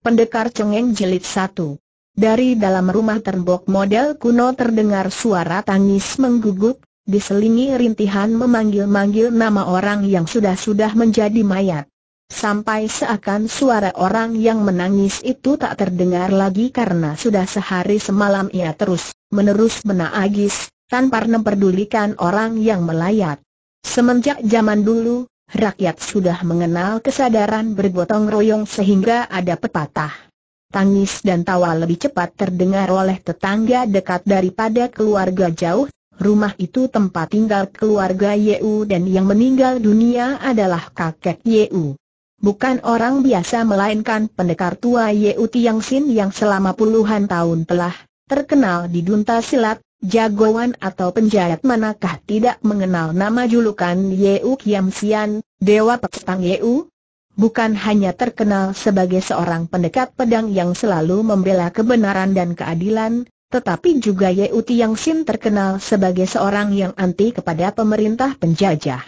Pendekar Cengeng jelit 1 Dari dalam rumah terbok model kuno terdengar suara tangis mengguguk, diselingi rintihan memanggil-manggil nama orang yang sudah-sudah menjadi mayat. Sampai seakan suara orang yang menangis itu tak terdengar lagi karena sudah sehari semalam ia terus, menerus menaagis, tanpa memperdulikan orang yang melayat. Semenjak zaman dulu, rakyat sudah mengenal kesadaran bergotong royong sehingga ada pepatah. Tangis dan tawa lebih cepat terdengar oleh tetangga dekat daripada keluarga jauh. Rumah itu tempat tinggal keluarga Yeu dan yang meninggal dunia adalah kakek Yeu. Bukan orang biasa melainkan pendekar tua Yeu Tiang Sin yang selama puluhan tahun telah terkenal di Dunta Silat, Jagoan atau penjahat manakah tidak mengenal nama julukan Yeu Kiam Sian, Dewa Petang Yeu? Bukan hanya terkenal sebagai seorang pendekat pedang yang selalu membela kebenaran dan keadilan, tetapi juga Yeu Tiang Sin terkenal sebagai seorang yang anti kepada pemerintah penjajah.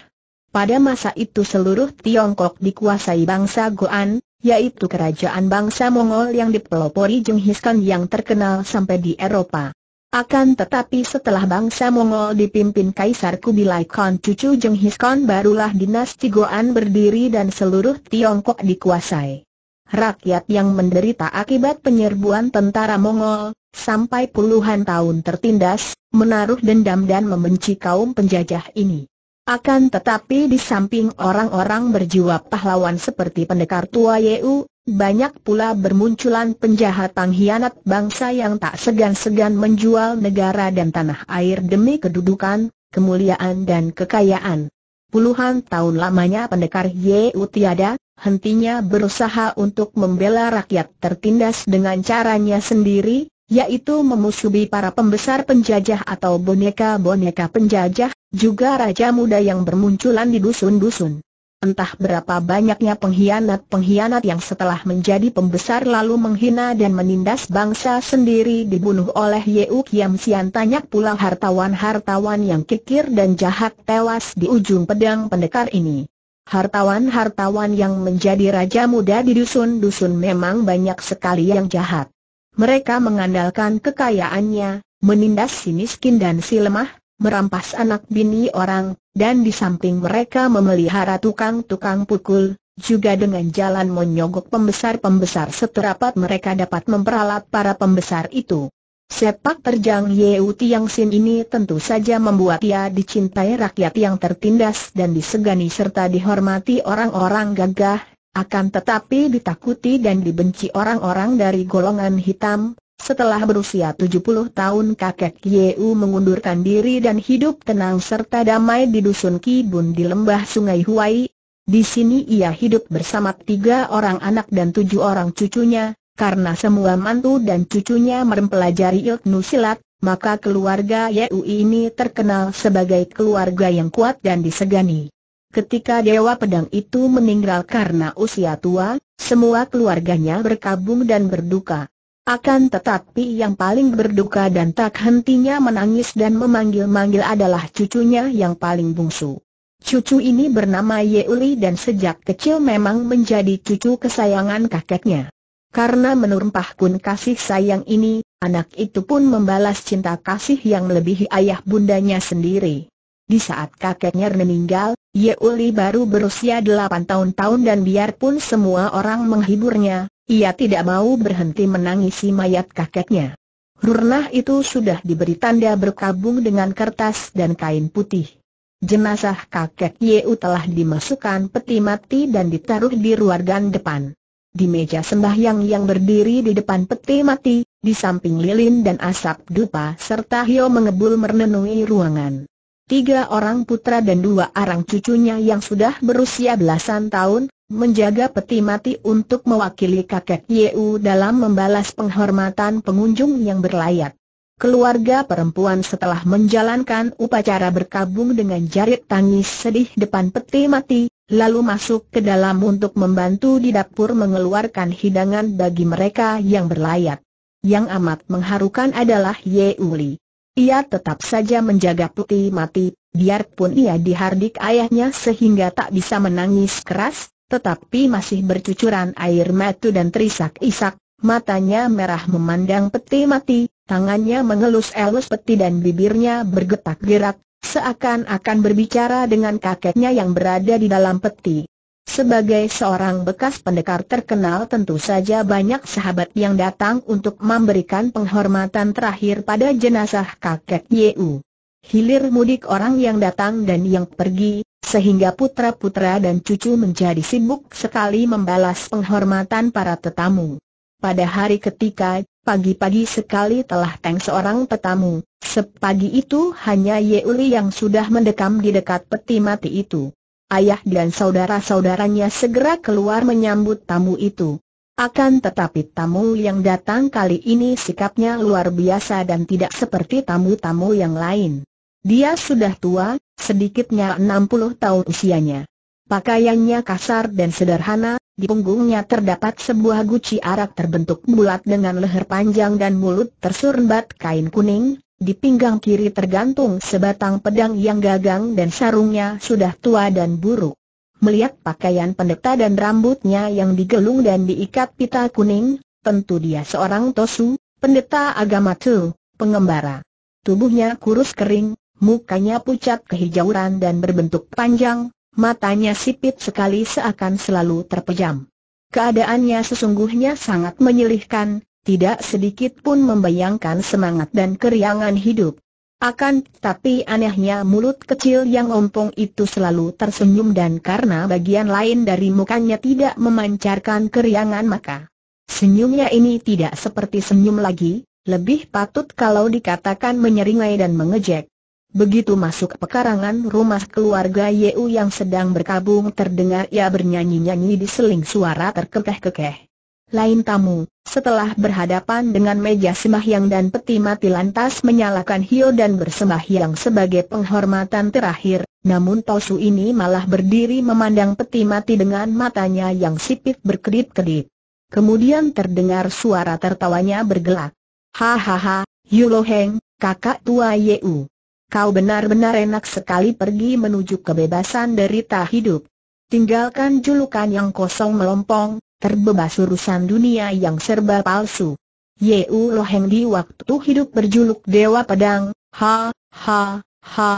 Pada masa itu seluruh Tiongkok dikuasai bangsa Goan, yaitu kerajaan bangsa Mongol yang dipelopori Jung Khan yang terkenal sampai di Eropa. Akan tetapi setelah bangsa Mongol dipimpin Kaisar Kubilai Khan cucu Genghis Khan barulah dinasti Goan berdiri dan seluruh Tiongkok dikuasai. Rakyat yang menderita akibat penyerbuan tentara Mongol, sampai puluhan tahun tertindas, menaruh dendam dan membenci kaum penjajah ini. Akan tetapi di samping orang-orang berjiwa pahlawan seperti pendekar tua Yeu, banyak pula bermunculan penjahat pengkhianat bangsa yang tak segan-segan menjual negara dan tanah air demi kedudukan, kemuliaan dan kekayaan. Puluhan tahun lamanya pendekar Yeu tiada, hentinya berusaha untuk membela rakyat tertindas dengan caranya sendiri, yaitu memusuhi para pembesar penjajah atau boneka-boneka penjajah, juga raja muda yang bermunculan di dusun-dusun. Entah berapa banyaknya pengkhianat-pengkhianat yang setelah menjadi pembesar lalu menghina dan menindas bangsa sendiri dibunuh oleh Yeu Kiam Sian Tanya pula hartawan-hartawan yang kikir dan jahat tewas di ujung pedang pendekar ini. Hartawan-hartawan yang menjadi raja muda di dusun-dusun memang banyak sekali yang jahat. Mereka mengandalkan kekayaannya, menindas si miskin dan si lemah, merampas anak bini orang, dan di samping mereka memelihara tukang-tukang pukul, juga dengan jalan menyogok pembesar-pembesar seterapat mereka dapat memperalat para pembesar itu. Sepak terjang Yeu Tiang Sin ini tentu saja membuat ia dicintai rakyat yang tertindas dan disegani serta dihormati orang-orang gagah, akan tetapi ditakuti dan dibenci orang-orang dari golongan hitam, setelah berusia 70 tahun kakek Yeu mengundurkan diri dan hidup tenang serta damai di dusun Kibun di lembah sungai Huai. Di sini ia hidup bersama tiga orang anak dan tujuh orang cucunya, karena semua mantu dan cucunya mempelajari ilmu silat, maka keluarga Yeu ini terkenal sebagai keluarga yang kuat dan disegani. Ketika Dewa Pedang itu meninggal karena usia tua, semua keluarganya berkabung dan berduka. Akan tetapi yang paling berduka dan tak hentinya menangis dan memanggil-manggil adalah cucunya yang paling bungsu. Cucu ini bernama Yeuli dan sejak kecil memang menjadi cucu kesayangan kakeknya. Karena menurumpah kun kasih sayang ini, anak itu pun membalas cinta kasih yang melebihi ayah bundanya sendiri. Di saat kakeknya meninggal, Yeuli baru berusia delapan tahun-tahun dan biarpun semua orang menghiburnya, ia tidak mau berhenti menangisi mayat kakeknya. Rurnah itu sudah diberi tanda berkabung dengan kertas dan kain putih. Jenazah kakek Yeu telah dimasukkan peti mati dan ditaruh di ruangan depan. Di meja sembahyang yang berdiri di depan peti mati, di samping lilin dan asap dupa serta Hio mengebul merenungi ruangan tiga orang putra dan dua orang cucunya yang sudah berusia belasan tahun, menjaga peti mati untuk mewakili kakek Yeu dalam membalas penghormatan pengunjung yang berlayar. Keluarga perempuan setelah menjalankan upacara berkabung dengan jarit tangis sedih depan peti mati, lalu masuk ke dalam untuk membantu di dapur mengeluarkan hidangan bagi mereka yang berlayar. Yang amat mengharukan adalah Yeuli. Ia tetap saja menjaga putih mati, biarpun ia dihardik ayahnya sehingga tak bisa menangis keras, tetapi masih bercucuran air mata dan terisak-isak, matanya merah memandang peti mati, tangannya mengelus-elus peti dan bibirnya bergetak-gerak, seakan-akan berbicara dengan kakeknya yang berada di dalam peti. Sebagai seorang bekas pendekar terkenal tentu saja banyak sahabat yang datang untuk memberikan penghormatan terakhir pada jenazah kakek Yeu. Hilir mudik orang yang datang dan yang pergi, sehingga putra-putra dan cucu menjadi sibuk sekali membalas penghormatan para tetamu. Pada hari ketika, pagi-pagi sekali telah teng seorang tetamu, sepagi itu hanya Yeuli yang sudah mendekam di dekat peti mati itu ayah dan saudara-saudaranya segera keluar menyambut tamu itu. Akan tetapi tamu yang datang kali ini sikapnya luar biasa dan tidak seperti tamu-tamu yang lain. Dia sudah tua, sedikitnya 60 tahun usianya. Pakaiannya kasar dan sederhana, di punggungnya terdapat sebuah guci arak terbentuk bulat dengan leher panjang dan mulut tersurbat kain kuning, di pinggang kiri tergantung sebatang pedang yang gagang dan sarungnya sudah tua dan buruk. Melihat pakaian pendeta dan rambutnya yang digelung dan diikat pita kuning, tentu dia seorang tosu, pendeta agama tu, pengembara. Tubuhnya kurus kering, mukanya pucat kehijauan dan berbentuk panjang, matanya sipit sekali seakan selalu terpejam. Keadaannya sesungguhnya sangat menyelihkan, tidak sedikit pun membayangkan semangat dan keriangan hidup. Akan tapi anehnya mulut kecil yang ompong itu selalu tersenyum dan karena bagian lain dari mukanya tidak memancarkan keriangan maka senyumnya ini tidak seperti senyum lagi, lebih patut kalau dikatakan menyeringai dan mengejek. Begitu masuk pekarangan rumah keluarga Yeu yang sedang berkabung terdengar ia bernyanyi-nyanyi di seling suara terkekeh-kekeh. Lain tamu, setelah berhadapan dengan meja sembahyang dan peti mati lantas menyalakan hio dan bersembahyang sebagai penghormatan terakhir, namun Tosu ini malah berdiri memandang peti mati dengan matanya yang sipit berkedip-kedip. Kemudian terdengar suara tertawanya bergelak. Hahaha, Yulo Heng, kakak tua Yeu. Kau benar-benar enak sekali pergi menuju kebebasan derita hidup. Tinggalkan julukan yang kosong melompong, terbebas urusan dunia yang serba palsu. Yeu Loheng di waktu hidup berjuluk Dewa Pedang, ha, ha, ha,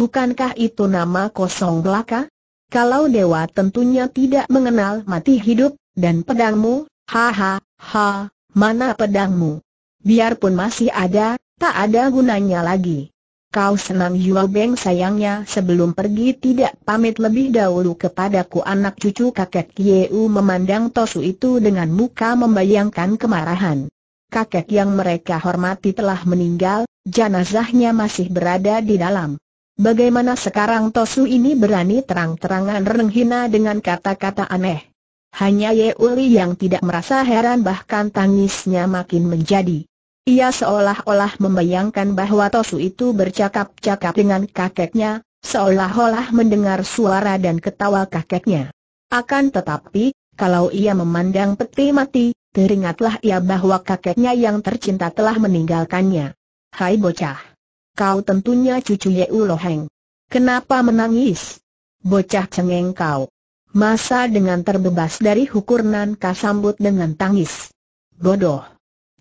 bukankah itu nama kosong belaka? Kalau dewa tentunya tidak mengenal mati hidup, dan pedangmu, ha ha, ha, mana pedangmu? Biarpun masih ada, tak ada gunanya lagi. Kau senang Yuo Beng sayangnya sebelum pergi tidak pamit lebih dahulu kepadaku anak cucu kakek Yeu memandang Tosu itu dengan muka membayangkan kemarahan. Kakek yang mereka hormati telah meninggal, jenazahnya masih berada di dalam. Bagaimana sekarang Tosu ini berani terang-terangan renghina dengan kata-kata aneh? Hanya Yeuli yang tidak merasa heran bahkan tangisnya makin menjadi ia seolah-olah membayangkan bahwa Tosu itu bercakap-cakap dengan kakeknya, seolah-olah mendengar suara dan ketawa kakeknya. Akan tetapi, kalau ia memandang peti mati, teringatlah ia bahwa kakeknya yang tercinta telah meninggalkannya. Hai bocah! Kau tentunya cucu Yeu Loheng. Kenapa menangis? Bocah cengeng kau. Masa dengan terbebas dari hukurnan kasambut dengan tangis. Bodoh!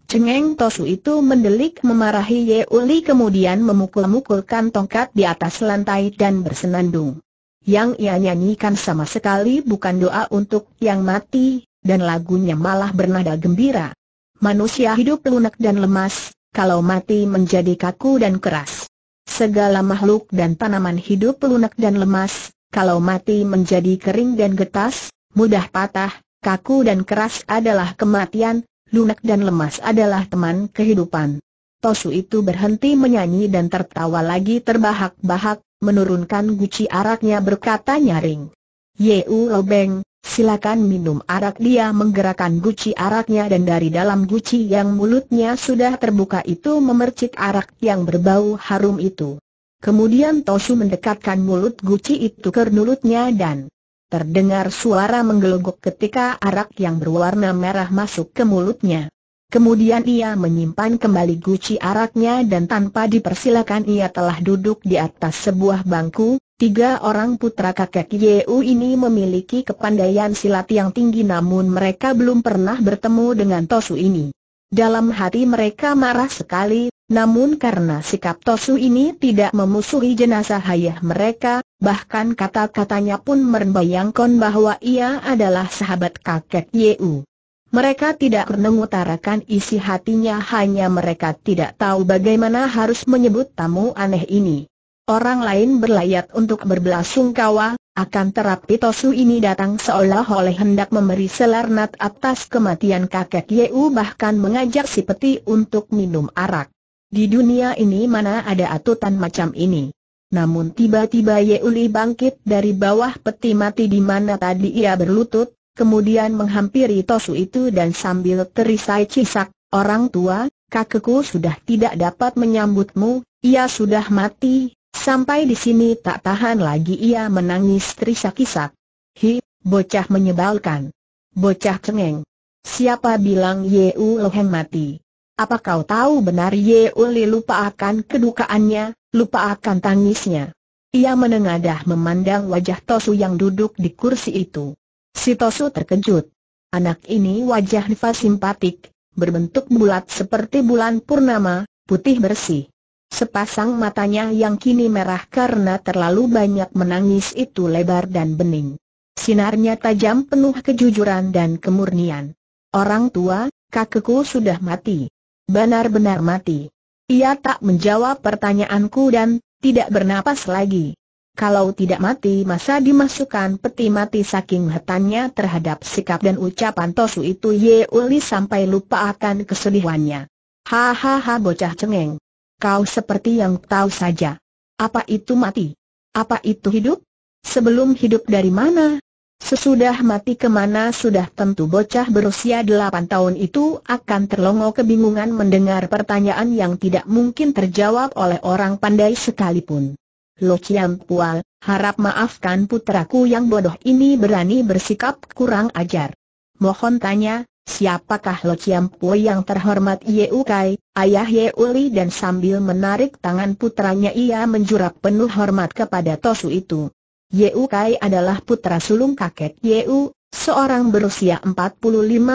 Cengeng Tosu itu mendelik memarahi Ye Uli kemudian memukul-mukulkan tongkat di atas lantai dan bersenandung. Yang ia nyanyikan sama sekali bukan doa untuk yang mati, dan lagunya malah bernada gembira. Manusia hidup lunak dan lemas, kalau mati menjadi kaku dan keras. Segala makhluk dan tanaman hidup lunak dan lemas, kalau mati menjadi kering dan getas, mudah patah, kaku dan keras adalah kematian, lunak dan lemas adalah teman kehidupan. Tosu itu berhenti menyanyi dan tertawa lagi terbahak-bahak, menurunkan guci araknya berkata nyaring. Yeu Lobeng, silakan minum arak dia menggerakkan guci araknya dan dari dalam guci yang mulutnya sudah terbuka itu memercik arak yang berbau harum itu. Kemudian Tosu mendekatkan mulut guci itu ke mulutnya dan Terdengar suara menggelegok ketika arak yang berwarna merah masuk ke mulutnya. Kemudian ia menyimpan kembali guci araknya dan tanpa dipersilakan ia telah duduk di atas sebuah bangku. Tiga orang putra kakek Yeu ini memiliki kepandaian silat yang tinggi namun mereka belum pernah bertemu dengan Tosu ini. Dalam hati mereka marah sekali, namun karena sikap Tosu ini tidak memusuhi jenazah ayah mereka, bahkan kata-katanya pun merbayangkan bahwa ia adalah sahabat kakek Yeu. Mereka tidak mengutarakan isi hatinya hanya mereka tidak tahu bagaimana harus menyebut tamu aneh ini. Orang lain berlayat untuk berbelasungkawa, akan terapi Tosu ini datang seolah-olah hendak memberi selarnat atas kematian kakek Yeu bahkan mengajak si peti untuk minum arak. Di dunia ini mana ada atutan macam ini. Namun tiba-tiba Uli bangkit dari bawah peti mati di mana tadi ia berlutut, kemudian menghampiri Tosu itu dan sambil terisai cisak, orang tua, kakekku sudah tidak dapat menyambutmu, ia sudah mati, sampai di sini tak tahan lagi ia menangis terisak-isak. Hi, bocah menyebalkan. Bocah cengeng. Siapa bilang Ye Loheng mati? Apa kau tahu benar Ye Uli lupa akan kedukaannya, lupa akan tangisnya? Ia menengadah memandang wajah Tosu yang duduk di kursi itu. Si Tosu terkejut. Anak ini wajah Nifa simpatik, berbentuk bulat seperti bulan purnama, putih bersih. Sepasang matanya yang kini merah karena terlalu banyak menangis itu lebar dan bening. Sinarnya tajam penuh kejujuran dan kemurnian. Orang tua, kakekku sudah mati benar-benar mati. Ia tak menjawab pertanyaanku dan tidak bernapas lagi. Kalau tidak mati masa dimasukkan peti mati saking hetannya terhadap sikap dan ucapan Tosu itu Ye Uli sampai lupa akan kesedihannya. Hahaha bocah cengeng. Kau seperti yang tahu saja. Apa itu mati? Apa itu hidup? Sebelum hidup dari mana? Sesudah mati kemana sudah tentu bocah berusia delapan tahun itu akan terlongo kebingungan mendengar pertanyaan yang tidak mungkin terjawab oleh orang pandai sekalipun. Lo Chiam Pual, harap maafkan putraku yang bodoh ini berani bersikap kurang ajar. Mohon tanya, siapakah Lo Chiam Pual yang terhormat Yeukai Kai, ayah U Li dan sambil menarik tangan putranya ia menjurap penuh hormat kepada Tosu itu. Yeu Kai adalah putra sulung kakek Yeu, seorang berusia 45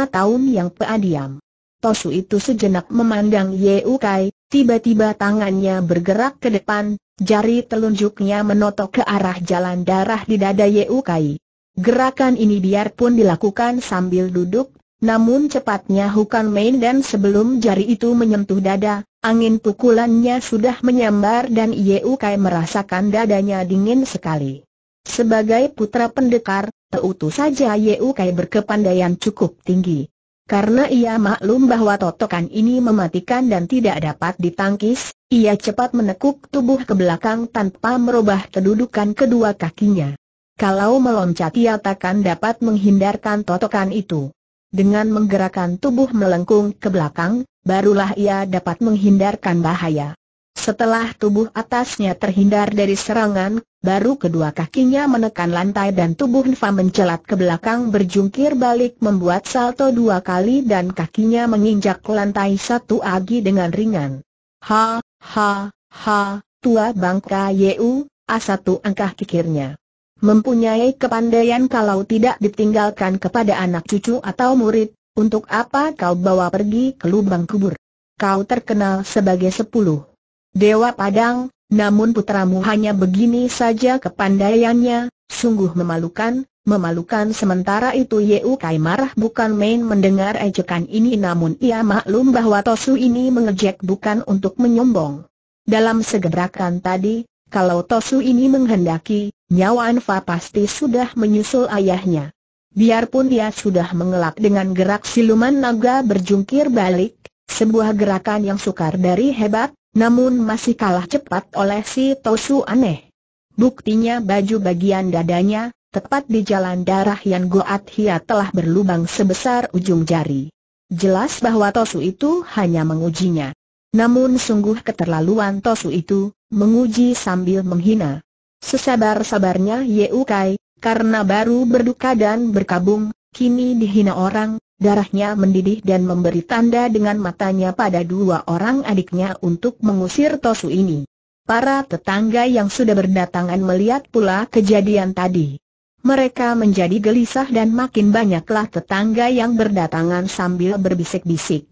tahun yang peadiam. Tosu itu sejenak memandang Yeu Kai, tiba-tiba tangannya bergerak ke depan, jari telunjuknya menotok ke arah jalan darah di dada Yeu Kai. Gerakan ini biarpun dilakukan sambil duduk, namun cepatnya Hukan Main dan sebelum jari itu menyentuh dada, angin pukulannya sudah menyambar dan Yeu Kai merasakan dadanya dingin sekali. Sebagai putra pendekar, Teutu saja Yeu Kai berkepandaian cukup tinggi. Karena ia maklum bahwa totokan ini mematikan dan tidak dapat ditangkis, ia cepat menekuk tubuh ke belakang tanpa merubah kedudukan kedua kakinya. Kalau meloncat ia takkan dapat menghindarkan totokan itu. Dengan menggerakkan tubuh melengkung ke belakang, barulah ia dapat menghindarkan bahaya. Setelah tubuh atasnya terhindar dari serangan, baru kedua kakinya menekan lantai dan tubuh Nfa mencelat ke belakang berjungkir balik membuat salto dua kali dan kakinya menginjak lantai satu agi dengan ringan. Ha, ha, ha, tua bangka Yeu, A1 angkah kikirnya. Mempunyai kepandaian kalau tidak ditinggalkan kepada anak cucu atau murid, untuk apa kau bawa pergi ke lubang kubur? Kau terkenal sebagai sepuluh Dewa Padang, namun putramu hanya begini saja kepandaiannya, sungguh memalukan, memalukan sementara itu Yeu Kai marah bukan main mendengar ejekan ini namun ia maklum bahwa Tosu ini mengejek bukan untuk menyombong. Dalam segebrakan tadi, kalau Tosu ini menghendaki, nyawa Anfa pasti sudah menyusul ayahnya. Biarpun ia sudah mengelak dengan gerak siluman naga berjungkir balik, sebuah gerakan yang sukar dari hebat, namun masih kalah cepat oleh si Tosu aneh. Buktinya baju bagian dadanya, tepat di jalan darah yang Goat Hia telah berlubang sebesar ujung jari. Jelas bahwa Tosu itu hanya mengujinya. Namun sungguh keterlaluan Tosu itu, menguji sambil menghina. Sesabar-sabarnya Yeukai, karena baru berduka dan berkabung, kini dihina orang, Darahnya mendidih dan memberi tanda dengan matanya pada dua orang adiknya untuk mengusir Tosu ini. Para tetangga yang sudah berdatangan melihat pula kejadian tadi. Mereka menjadi gelisah dan makin banyaklah tetangga yang berdatangan sambil berbisik-bisik.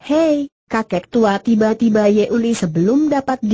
Hei, kakek tua tiba-tiba Yeuli sebelum dapat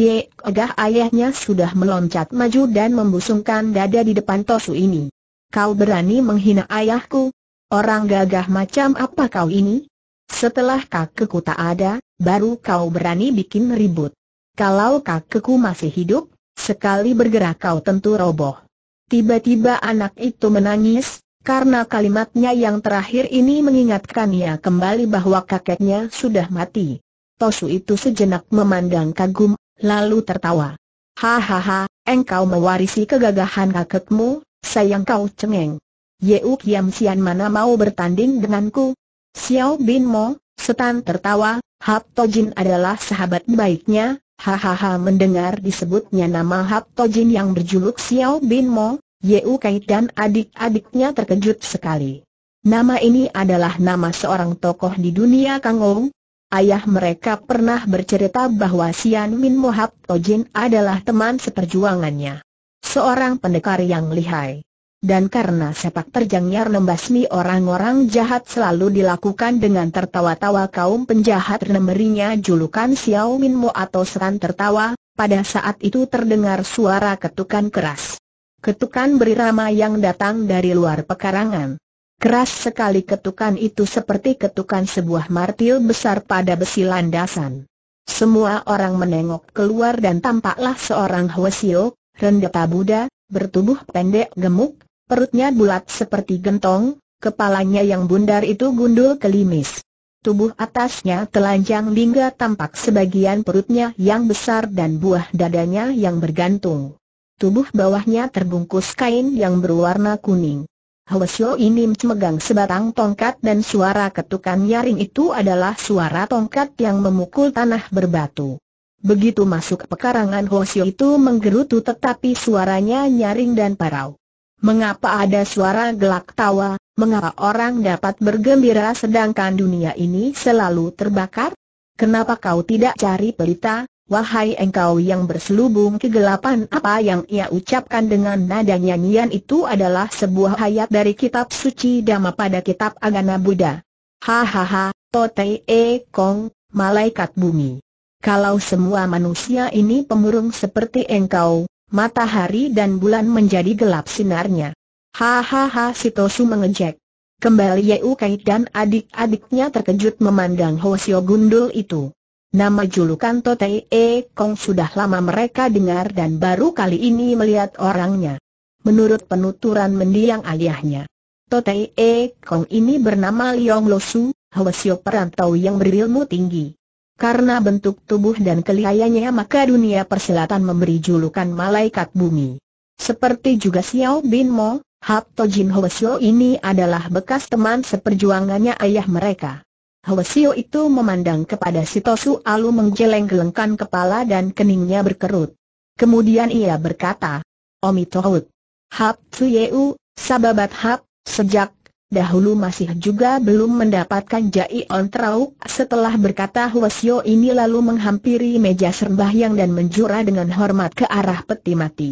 agah ayahnya sudah meloncat maju dan membusungkan dada di depan Tosu ini. Kau berani menghina ayahku, Orang gagah macam apa kau ini? Setelah kakekku tak ada, baru kau berani bikin ribut. Kalau kakekku masih hidup, sekali bergerak kau tentu roboh. Tiba-tiba anak itu menangis, karena kalimatnya yang terakhir ini mengingatkannya kembali bahwa kakeknya sudah mati. Tosu itu sejenak memandang kagum, lalu tertawa. Hahaha, engkau mewarisi kegagahan kakekmu, sayang kau cengeng. Yeu Kiam Sian mana mau bertanding denganku? Xiao Bin Mo, setan tertawa, Hap Tojin adalah sahabat baiknya, hahaha mendengar disebutnya nama Hap Tojin yang berjuluk Xiao Bin Mo, Yeu Kai dan adik-adiknya terkejut sekali. Nama ini adalah nama seorang tokoh di dunia Kangou, Ayah mereka pernah bercerita bahwa Sian Min Mohab Tojin adalah teman seperjuangannya. Seorang pendekar yang lihai dan karena sepak terjangnya membasmi orang-orang jahat selalu dilakukan dengan tertawa-tawa kaum penjahat memberinya julukan Xiao Min Mo atau seran tertawa, pada saat itu terdengar suara ketukan keras. Ketukan berirama yang datang dari luar pekarangan. Keras sekali ketukan itu seperti ketukan sebuah martil besar pada besi landasan. Semua orang menengok keluar dan tampaklah seorang Hwasio, rendeta Buddha, bertubuh pendek gemuk, Perutnya bulat seperti gentong, kepalanya yang bundar itu gundul kelimis. Tubuh atasnya telanjang hingga tampak sebagian perutnya yang besar dan buah dadanya yang bergantung. Tubuh bawahnya terbungkus kain yang berwarna kuning. Hwasyo ini memegang sebatang tongkat dan suara ketukan nyaring itu adalah suara tongkat yang memukul tanah berbatu. Begitu masuk pekarangan Hwasyo itu menggerutu tetapi suaranya nyaring dan parau. Mengapa ada suara gelak tawa, mengapa orang dapat bergembira sedangkan dunia ini selalu terbakar? Kenapa kau tidak cari pelita, wahai engkau yang berselubung kegelapan? Apa yang ia ucapkan dengan nada nyanyian itu adalah sebuah ayat dari kitab suci Dhamma pada kitab Agama Buddha. Hahaha, Tote E Kong, malaikat bumi. Kalau semua manusia ini pemurung seperti engkau, matahari dan bulan menjadi gelap sinarnya. Hahaha Sitosu mengejek. Kembali Yeu Kai dan adik-adiknya terkejut memandang Hosio Gundul itu. Nama julukan Totei E Kong sudah lama mereka dengar dan baru kali ini melihat orangnya. Menurut penuturan mendiang ayahnya, Totei E Kong ini bernama Liong Losu, Hwasyo perantau yang berilmu tinggi. Karena bentuk tubuh dan kelihayannya maka dunia persilatan memberi julukan malaikat bumi. Seperti juga Xiao Bin Mo, hap To Jin Hwasyo ini adalah bekas teman seperjuangannya ayah mereka. Hwasyo itu memandang kepada si Tosu Alu menggeleng-gelengkan kepala dan keningnya berkerut. Kemudian ia berkata, Omi Tohut. Hap Yeu, Sababat Hap, sejak dahulu masih juga belum mendapatkan Jai On trau. Setelah berkata Huasio ini lalu menghampiri meja yang dan menjura dengan hormat ke arah peti mati.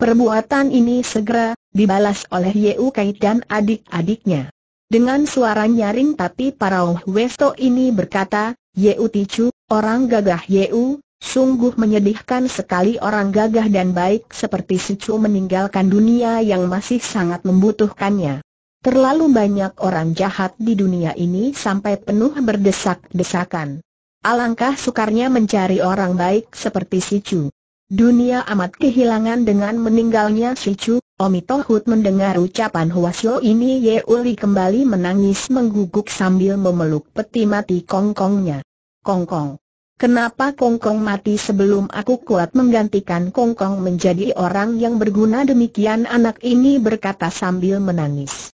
Perbuatan ini segera dibalas oleh Yeu Kai dan adik-adiknya. Dengan suara nyaring tapi para Westo ini berkata, Yeu Ticu, orang gagah Yeu, sungguh menyedihkan sekali orang gagah dan baik seperti Sicu meninggalkan dunia yang masih sangat membutuhkannya. Terlalu banyak orang jahat di dunia ini sampai penuh berdesak-desakan. Alangkah sukarnya mencari orang baik seperti si Chu. Dunia amat kehilangan dengan meninggalnya si Chu, Omi Tohut mendengar ucapan Huasyo ini Ye Uli kembali menangis mengguguk sambil memeluk peti mati kongkongnya. Kongkong. Kenapa kongkong mati sebelum aku kuat menggantikan kongkong menjadi orang yang berguna demikian anak ini berkata sambil menangis.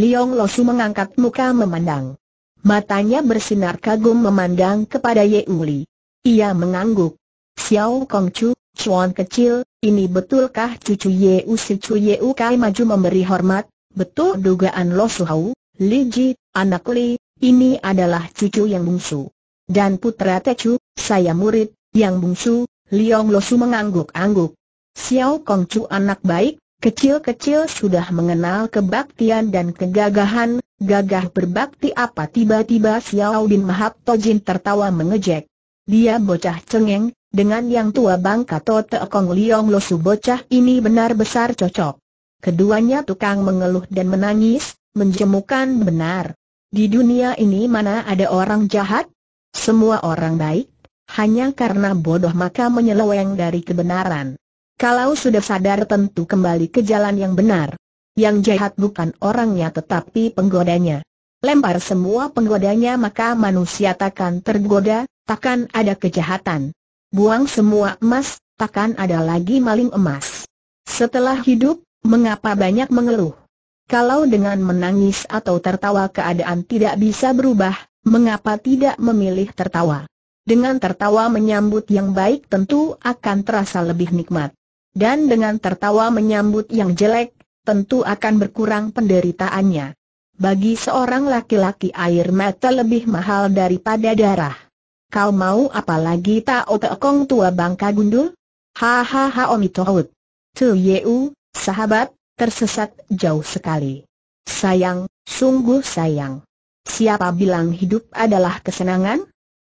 Liong Losu mengangkat muka memandang. Matanya bersinar kagum memandang kepada Ye Uli. Ia mengangguk. Xiao Kongcu, Chuan kecil, ini betulkah cucu Ye Si cucu Ye Kai maju memberi hormat? Betul dugaan Lo hau, Li Ji, anak Li, ini adalah cucu yang bungsu. Dan putra Techu, saya murid, yang bungsu, Liong Losu mengangguk-angguk. Xiao Kongcu anak baik, Kecil-kecil sudah mengenal kebaktian dan kegagahan, gagah berbakti apa tiba-tiba Xiao Din Mahat Tojin tertawa mengejek. Dia bocah cengeng, dengan yang tua bangka Tote Kong Liong Losu bocah ini benar besar cocok. Keduanya tukang mengeluh dan menangis, menjemukan benar. Di dunia ini mana ada orang jahat? Semua orang baik, hanya karena bodoh maka menyeleweng dari kebenaran. Kalau sudah sadar tentu kembali ke jalan yang benar. Yang jahat bukan orangnya tetapi penggodanya. Lempar semua penggodanya maka manusia takkan tergoda, takkan ada kejahatan. Buang semua emas, takkan ada lagi maling emas. Setelah hidup, mengapa banyak mengeluh? Kalau dengan menangis atau tertawa keadaan tidak bisa berubah, mengapa tidak memilih tertawa? Dengan tertawa menyambut yang baik tentu akan terasa lebih nikmat dan dengan tertawa menyambut yang jelek, tentu akan berkurang penderitaannya. Bagi seorang laki-laki air mata lebih mahal daripada darah. Kau mau apalagi tak Tekong tua bangka gundul? Hahaha Om Itohut. Tu Yeu, sahabat, tersesat jauh sekali. Sayang, sungguh sayang. Siapa bilang hidup adalah kesenangan?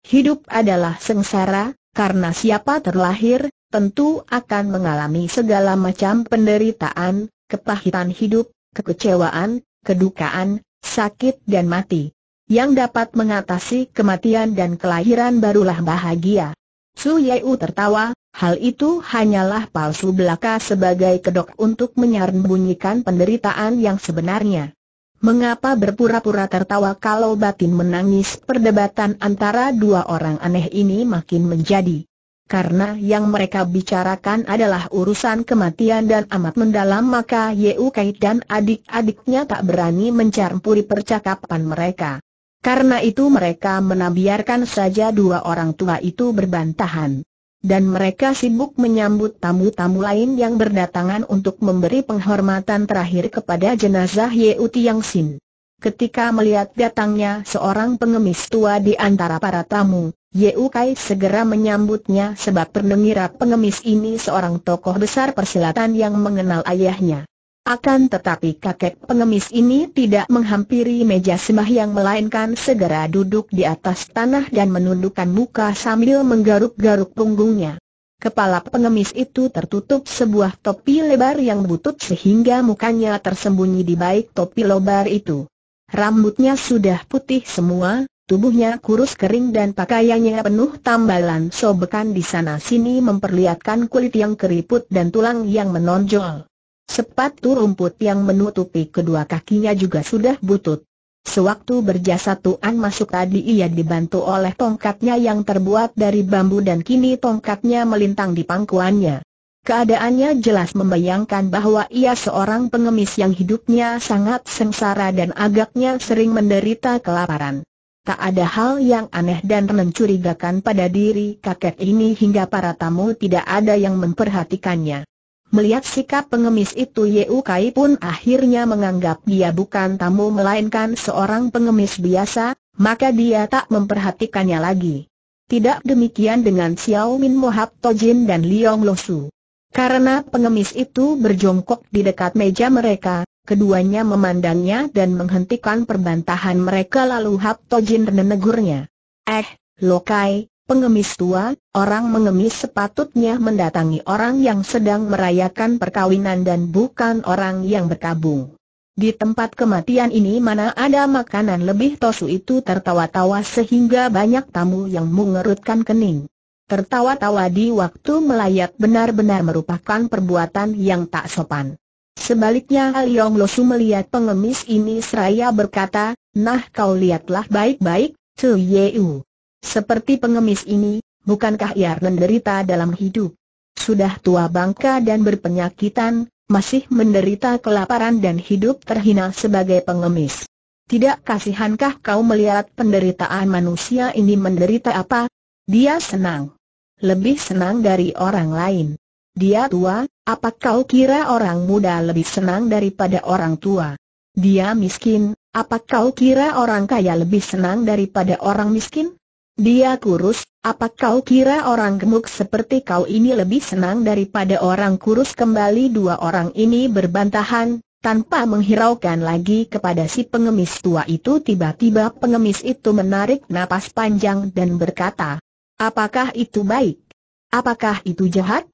Hidup adalah sengsara, karena siapa terlahir, tentu akan mengalami segala macam penderitaan, kepahitan hidup, kekecewaan, kedukaan, sakit dan mati. Yang dapat mengatasi kematian dan kelahiran barulah bahagia. Su Yeu tertawa, hal itu hanyalah palsu belaka sebagai kedok untuk menyembunyikan penderitaan yang sebenarnya. Mengapa berpura-pura tertawa kalau batin menangis perdebatan antara dua orang aneh ini makin menjadi karena yang mereka bicarakan adalah urusan kematian dan amat mendalam maka Yeu Kai dan adik-adiknya tak berani mencampuri percakapan mereka. Karena itu mereka menabiarkan saja dua orang tua itu berbantahan. Dan mereka sibuk menyambut tamu-tamu lain yang berdatangan untuk memberi penghormatan terakhir kepada jenazah Yeu Tiang Sin. Ketika melihat datangnya seorang pengemis tua di antara para tamu, Yeu Kai segera menyambutnya sebab pendengira pengemis ini seorang tokoh besar persilatan yang mengenal ayahnya. Akan tetapi kakek pengemis ini tidak menghampiri meja sembah yang melainkan segera duduk di atas tanah dan menundukkan muka sambil menggaruk-garuk punggungnya. Kepala pengemis itu tertutup sebuah topi lebar yang butut sehingga mukanya tersembunyi di baik topi lebar itu. Rambutnya sudah putih semua, Tubuhnya kurus kering dan pakaiannya penuh tambalan sobekan di sana-sini memperlihatkan kulit yang keriput dan tulang yang menonjol. Sepatu rumput yang menutupi kedua kakinya juga sudah butut. Sewaktu berjasa Tuan masuk tadi ia dibantu oleh tongkatnya yang terbuat dari bambu dan kini tongkatnya melintang di pangkuannya. Keadaannya jelas membayangkan bahwa ia seorang pengemis yang hidupnya sangat sengsara dan agaknya sering menderita kelaparan. Tak ada hal yang aneh dan mencurigakan pada diri kakek ini hingga para tamu tidak ada yang memperhatikannya. Melihat sikap pengemis itu Yeu Kai pun akhirnya menganggap dia bukan tamu melainkan seorang pengemis biasa, maka dia tak memperhatikannya lagi. Tidak demikian dengan Xiao Min Mohab Tojin dan Liong Losu. Karena pengemis itu berjongkok di dekat meja mereka, Keduanya memandangnya dan menghentikan perbantahan mereka lalu Hap Tojin menegurnya. Eh, Lokai, pengemis tua, orang mengemis sepatutnya mendatangi orang yang sedang merayakan perkawinan dan bukan orang yang berkabung. Di tempat kematian ini mana ada makanan lebih Tosu itu tertawa-tawa sehingga banyak tamu yang mengerutkan kening. Tertawa-tawa di waktu melayat benar-benar merupakan perbuatan yang tak sopan. Sebaliknya Aliong Losu melihat pengemis ini seraya berkata, Nah kau lihatlah baik-baik, Su Yeu. Seperti pengemis ini, bukankah ia menderita dalam hidup? Sudah tua bangka dan berpenyakitan, masih menderita kelaparan dan hidup terhina sebagai pengemis. Tidak kasihankah kau melihat penderitaan manusia ini menderita apa? Dia senang. Lebih senang dari orang lain. Dia tua, apa kau kira orang muda lebih senang daripada orang tua? Dia miskin, apa kau kira orang kaya lebih senang daripada orang miskin? Dia kurus, apa kau kira orang gemuk seperti kau ini lebih senang daripada orang kurus? Kembali dua orang ini berbantahan, tanpa menghiraukan lagi kepada si pengemis tua itu tiba-tiba pengemis itu menarik napas panjang dan berkata, Apakah itu baik? Apakah itu jahat?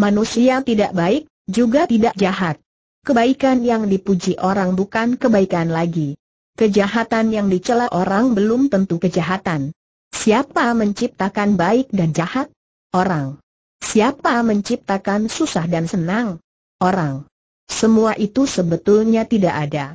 Manusia tidak baik, juga tidak jahat. Kebaikan yang dipuji orang bukan kebaikan lagi. Kejahatan yang dicela orang belum tentu kejahatan. Siapa menciptakan baik dan jahat? Orang. Siapa menciptakan susah dan senang? Orang. Semua itu sebetulnya tidak ada.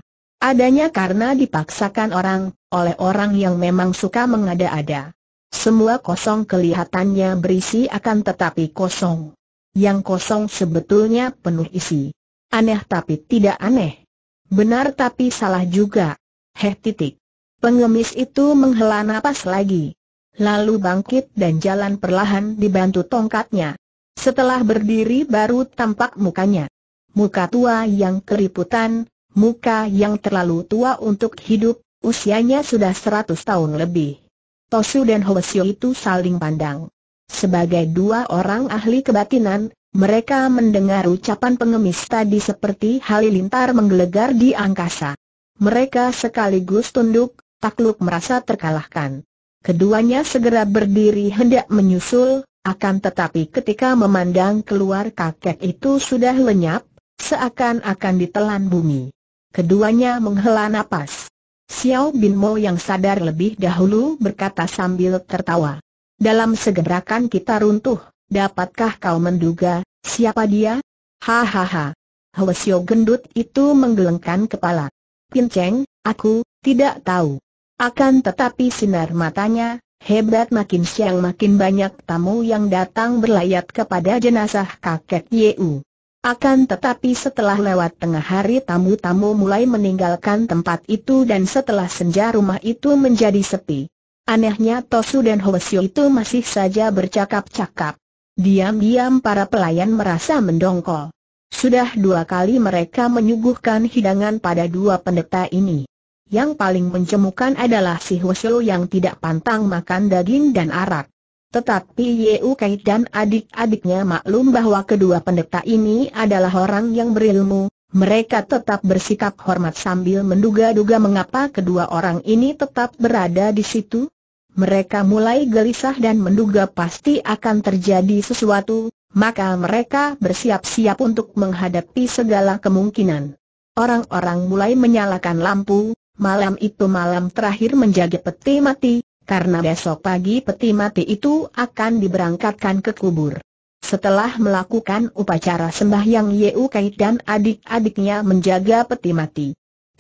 Adanya karena dipaksakan orang, oleh orang yang memang suka mengada-ada. Semua kosong kelihatannya berisi akan tetapi kosong yang kosong sebetulnya penuh isi. Aneh tapi tidak aneh. Benar tapi salah juga. Heh titik. Pengemis itu menghela napas lagi. Lalu bangkit dan jalan perlahan dibantu tongkatnya. Setelah berdiri baru tampak mukanya. Muka tua yang keriputan, muka yang terlalu tua untuk hidup, usianya sudah seratus tahun lebih. Tosu dan Hoesio itu saling pandang. Sebagai dua orang ahli kebatinan, mereka mendengar ucapan pengemis tadi seperti halilintar menggelegar di angkasa. Mereka sekaligus tunduk, takluk merasa terkalahkan. Keduanya segera berdiri hendak menyusul, akan tetapi ketika memandang keluar kakek itu sudah lenyap, seakan-akan ditelan bumi. Keduanya menghela napas. Xiao Bin Mo yang sadar lebih dahulu berkata sambil tertawa. Dalam segerakan kita runtuh, dapatkah kau menduga, siapa dia? Hahaha. Hwasyo gendut itu menggelengkan kepala. Pinceng, aku, tidak tahu. Akan tetapi sinar matanya, hebat makin siang makin banyak tamu yang datang berlayat kepada jenazah kakek Yeu. Akan tetapi setelah lewat tengah hari tamu-tamu mulai meninggalkan tempat itu dan setelah senja rumah itu menjadi sepi. Anehnya Tosu dan Hoesio itu masih saja bercakap-cakap. Diam-diam para pelayan merasa mendongkol. Sudah dua kali mereka menyuguhkan hidangan pada dua pendeta ini. Yang paling mencemukan adalah si Hwasyo yang tidak pantang makan daging dan arak. Tetapi Yeu Kai dan adik-adiknya maklum bahwa kedua pendeta ini adalah orang yang berilmu, mereka tetap bersikap hormat sambil menduga-duga mengapa kedua orang ini tetap berada di situ, mereka mulai gelisah dan menduga pasti akan terjadi sesuatu, maka mereka bersiap-siap untuk menghadapi segala kemungkinan. Orang-orang mulai menyalakan lampu, malam itu malam terakhir menjaga peti mati, karena besok pagi peti mati itu akan diberangkatkan ke kubur. Setelah melakukan upacara sembahyang Yeu Kait dan adik-adiknya menjaga peti mati.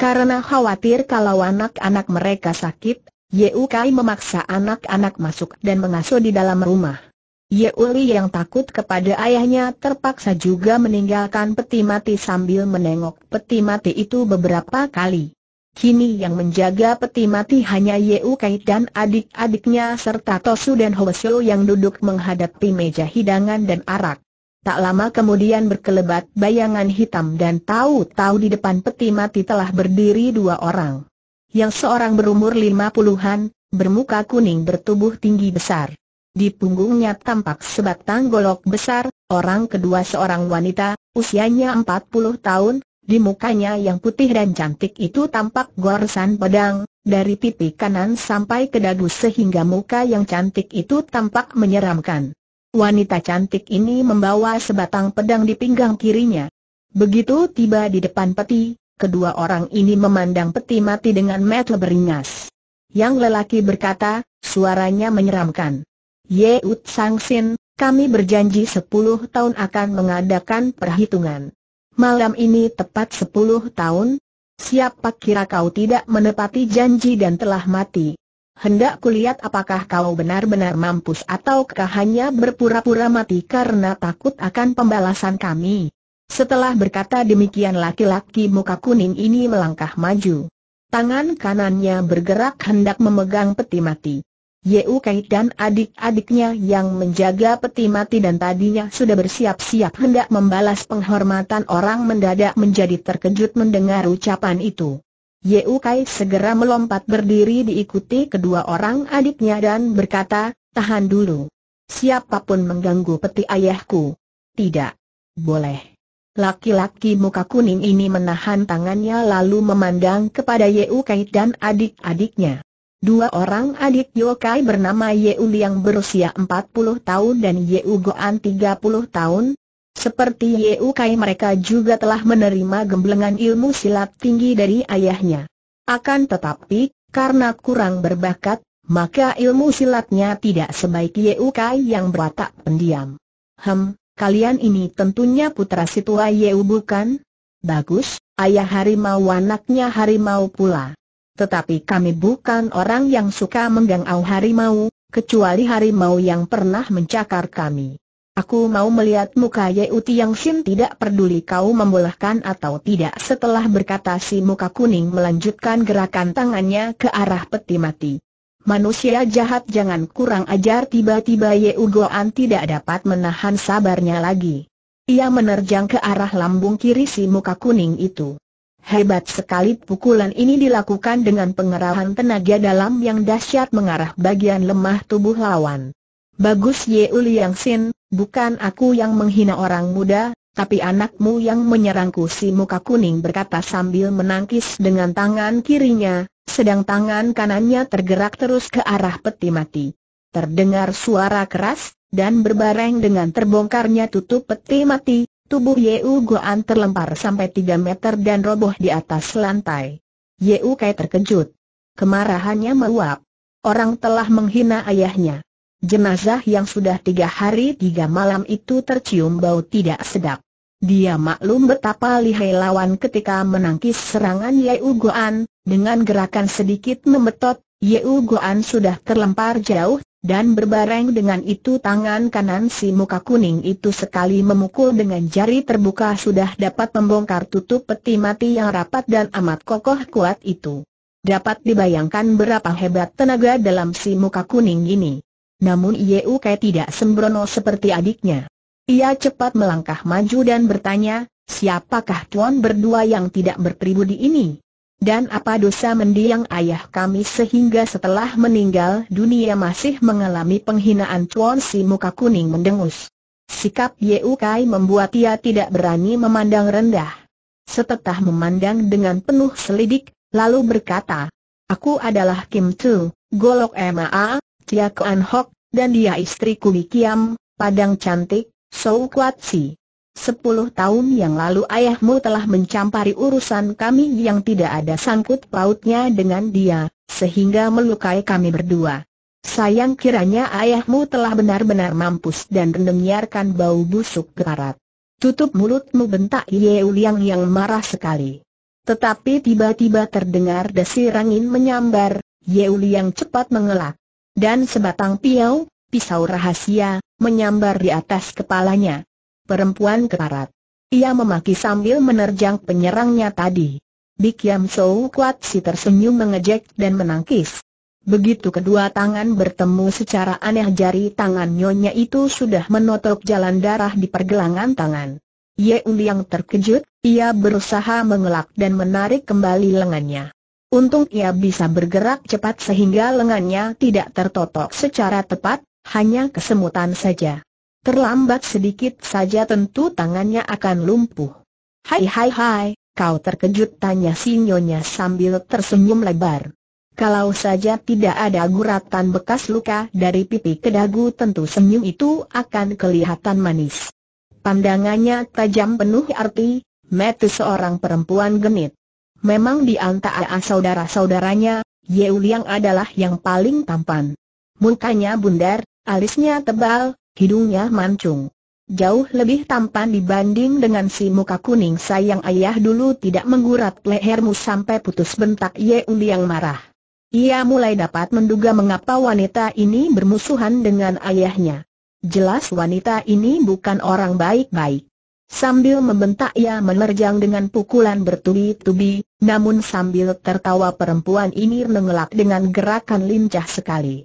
Karena khawatir kalau anak-anak mereka sakit, Yeu Kai memaksa anak-anak masuk dan mengasuh di dalam rumah. Yeu Li yang takut kepada ayahnya terpaksa juga meninggalkan peti mati sambil menengok peti mati itu beberapa kali. Kini yang menjaga peti mati hanya Yeu Kai dan adik-adiknya serta Tosu dan Hoesyo yang duduk menghadapi meja hidangan dan arak. Tak lama kemudian berkelebat bayangan hitam dan tahu-tahu di depan peti mati telah berdiri dua orang yang seorang berumur lima puluhan, bermuka kuning bertubuh tinggi besar. Di punggungnya tampak sebatang golok besar, orang kedua seorang wanita, usianya 40 tahun, di mukanya yang putih dan cantik itu tampak goresan pedang, dari pipi kanan sampai ke dagu sehingga muka yang cantik itu tampak menyeramkan. Wanita cantik ini membawa sebatang pedang di pinggang kirinya. Begitu tiba di depan peti, kedua orang ini memandang peti mati dengan mata beringas. Yang lelaki berkata, suaranya menyeramkan. Ye Ut Sang Sin, kami berjanji sepuluh tahun akan mengadakan perhitungan. Malam ini tepat sepuluh tahun. Siapa kira kau tidak menepati janji dan telah mati? Hendak kulihat apakah kau benar-benar mampus ataukah hanya berpura-pura mati karena takut akan pembalasan kami. Setelah berkata demikian laki-laki muka kuning ini melangkah maju. Tangan kanannya bergerak hendak memegang peti mati. Yeu Kai dan adik-adiknya yang menjaga peti mati dan tadinya sudah bersiap-siap hendak membalas penghormatan orang mendadak menjadi terkejut mendengar ucapan itu. Yeu Kai segera melompat berdiri diikuti kedua orang adiknya dan berkata, tahan dulu. Siapapun mengganggu peti ayahku. Tidak. Boleh. Laki-laki muka kuning ini menahan tangannya lalu memandang kepada Yeu Kai dan adik-adiknya. Dua orang adik Yeo Kai bernama Yeu Liang berusia 40 tahun dan Yeu Goan 30 tahun. Seperti Yeu Kai mereka juga telah menerima gemblengan ilmu silat tinggi dari ayahnya. Akan tetapi, karena kurang berbakat, maka ilmu silatnya tidak sebaik Yeu Kai yang berwatak pendiam. Hem, kalian ini tentunya putra situa Yeu bukan? Bagus, ayah harimau anaknya harimau pula. Tetapi kami bukan orang yang suka menggangau harimau, kecuali harimau yang pernah mencakar kami. Aku mau melihat muka Yeu Tiang sim tidak peduli kau membolehkan atau tidak setelah berkata si muka kuning melanjutkan gerakan tangannya ke arah peti mati. Manusia jahat jangan kurang ajar tiba-tiba Ye Ugoan tidak dapat menahan sabarnya lagi. Ia menerjang ke arah lambung kiri si muka kuning itu. Hebat sekali pukulan ini dilakukan dengan pengerahan tenaga dalam yang dahsyat mengarah bagian lemah tubuh lawan. Bagus Ye Uliang Sin, bukan aku yang menghina orang muda, tapi anakmu yang menyerangku si muka kuning berkata sambil menangkis dengan tangan kirinya, sedang tangan kanannya tergerak terus ke arah peti mati. Terdengar suara keras, dan berbareng dengan terbongkarnya tutup peti mati, tubuh Yeu Goan terlempar sampai 3 meter dan roboh di atas lantai. Yeu Kai terkejut. Kemarahannya meluap. Orang telah menghina ayahnya. Jenazah yang sudah tiga hari tiga malam itu tercium bau tidak sedap. Dia maklum betapa lihai lawan ketika menangkis serangan Yeu Guan dengan gerakan sedikit membetot, Yeu Guan sudah terlempar jauh, dan berbareng dengan itu tangan kanan si muka kuning itu sekali memukul dengan jari terbuka sudah dapat membongkar tutup peti mati yang rapat dan amat kokoh kuat itu. Dapat dibayangkan berapa hebat tenaga dalam si muka kuning ini. Namun Yeu Kai tidak sembrono seperti adiknya. Ia cepat melangkah maju dan bertanya, siapakah tuan berdua yang tidak berpribudi ini? Dan apa dosa mendiang ayah kami sehingga setelah meninggal dunia masih mengalami penghinaan Tuan si muka kuning mendengus. Sikap Yeu Kai membuat ia tidak berani memandang rendah. Setelah memandang dengan penuh selidik, lalu berkata, Aku adalah Kim Tu, Golok MAA, Tia Kuan Hok, dan dia istriku Kiam, Padang Cantik, Sou Kuat Si. Sepuluh tahun yang lalu ayahmu telah mencampari urusan kami yang tidak ada sangkut pautnya dengan dia, sehingga melukai kami berdua. Sayang kiranya ayahmu telah benar-benar mampus dan mendengarkan bau busuk karat. Tutup mulutmu bentak Ye Uliang yang marah sekali. Tetapi tiba-tiba terdengar desir angin menyambar, Ye Uliang cepat mengelak. Dan sebatang piau, pisau rahasia, menyambar di atas kepalanya. Perempuan keparat. Ia memaki sambil menerjang penyerangnya tadi. Bikiam Sou Kuat Si tersenyum mengejek dan menangkis. Begitu kedua tangan bertemu secara aneh jari tangan nyonya itu sudah menotok jalan darah di pergelangan tangan. Ye yang terkejut, ia berusaha mengelak dan menarik kembali lengannya. Untung ia bisa bergerak cepat sehingga lengannya tidak tertotok secara tepat, hanya kesemutan saja. Terlambat sedikit saja tentu tangannya akan lumpuh. Hai hai hai, kau terkejut tanya si nyonya sambil tersenyum lebar. Kalau saja tidak ada guratan bekas luka dari pipi ke dagu tentu senyum itu akan kelihatan manis. Pandangannya tajam penuh arti, metu seorang perempuan genit. Memang di antara saudara-saudaranya, Yeuliang Liang adalah yang paling tampan. Mukanya bundar, Alisnya tebal, hidungnya mancung. Jauh lebih tampan dibanding dengan si muka kuning sayang ayah dulu tidak menggurat lehermu sampai putus bentak Ye yang marah. Ia mulai dapat menduga mengapa wanita ini bermusuhan dengan ayahnya. Jelas wanita ini bukan orang baik-baik. Sambil membentak ia menerjang dengan pukulan bertubi-tubi, namun sambil tertawa perempuan ini mengelak dengan gerakan lincah sekali.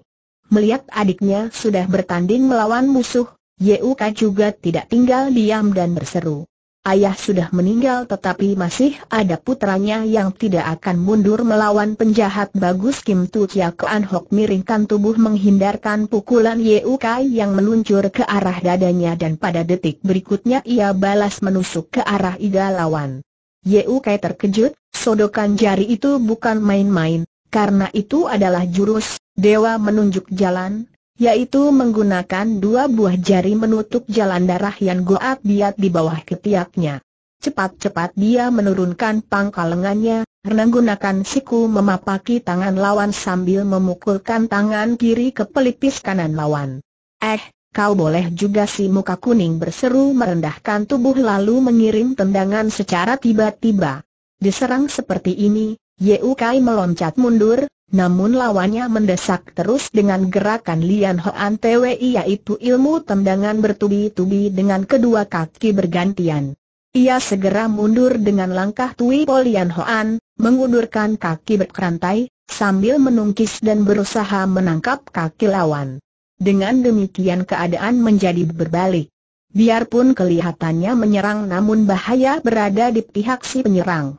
Melihat adiknya sudah bertanding melawan musuh, YUK juga tidak tinggal diam dan berseru. Ayah sudah meninggal tetapi masih ada putranya yang tidak akan mundur melawan penjahat bagus Kim Tu Chia Kuan Hok miringkan tubuh menghindarkan pukulan Yeuka yang meluncur ke arah dadanya dan pada detik berikutnya ia balas menusuk ke arah iga lawan. Yeuka terkejut, sodokan jari itu bukan main-main, karena itu adalah jurus Dewa menunjuk jalan, yaitu menggunakan dua buah jari menutup jalan darah yang goat biat di bawah ketiaknya. Cepat-cepat dia menurunkan pangkal lengannya, Renang gunakan siku memapaki tangan lawan sambil memukulkan tangan kiri ke pelipis kanan lawan. Eh, kau boleh juga si muka kuning berseru merendahkan tubuh lalu mengirim tendangan secara tiba-tiba. Diserang seperti ini, Yeukai meloncat mundur, namun lawannya mendesak terus dengan gerakan Lian Hoan Twe yaitu ilmu tendangan bertubi-tubi dengan kedua kaki bergantian. Ia segera mundur dengan langkah Tui Po Lian Hoan, mengundurkan kaki berkerantai, sambil menungkis dan berusaha menangkap kaki lawan. Dengan demikian keadaan menjadi berbalik. Biarpun kelihatannya menyerang namun bahaya berada di pihak si penyerang.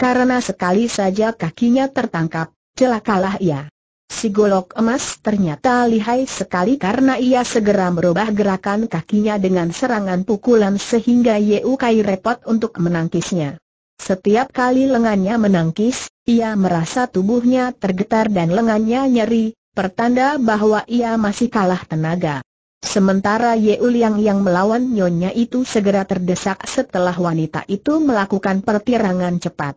Karena sekali saja kakinya tertangkap, celakalah ia. Si golok emas ternyata lihai sekali karena ia segera merubah gerakan kakinya dengan serangan pukulan sehingga Yeu Kai repot untuk menangkisnya. Setiap kali lengannya menangkis, ia merasa tubuhnya tergetar dan lengannya nyeri, pertanda bahwa ia masih kalah tenaga. Sementara Yeu Liang yang melawan nyonya itu segera terdesak setelah wanita itu melakukan pertirangan cepat.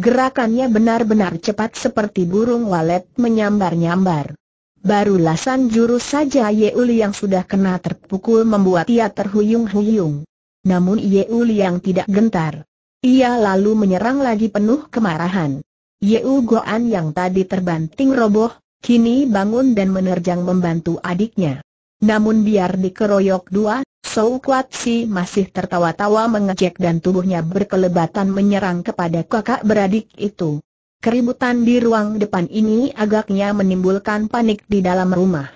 Gerakannya benar-benar cepat seperti burung walet menyambar-nyambar. Baru lasan jurus saja Yeuli yang sudah kena terpukul membuat ia terhuyung-huyung. Namun Yeuli yang tidak gentar. Ia lalu menyerang lagi penuh kemarahan. Yeu Goan yang tadi terbanting roboh, kini bangun dan menerjang membantu adiknya. Namun biar dikeroyok dua, Sou Kuat Si masih tertawa-tawa mengejek dan tubuhnya berkelebatan menyerang kepada kakak beradik itu. Keributan di ruang depan ini agaknya menimbulkan panik di dalam rumah.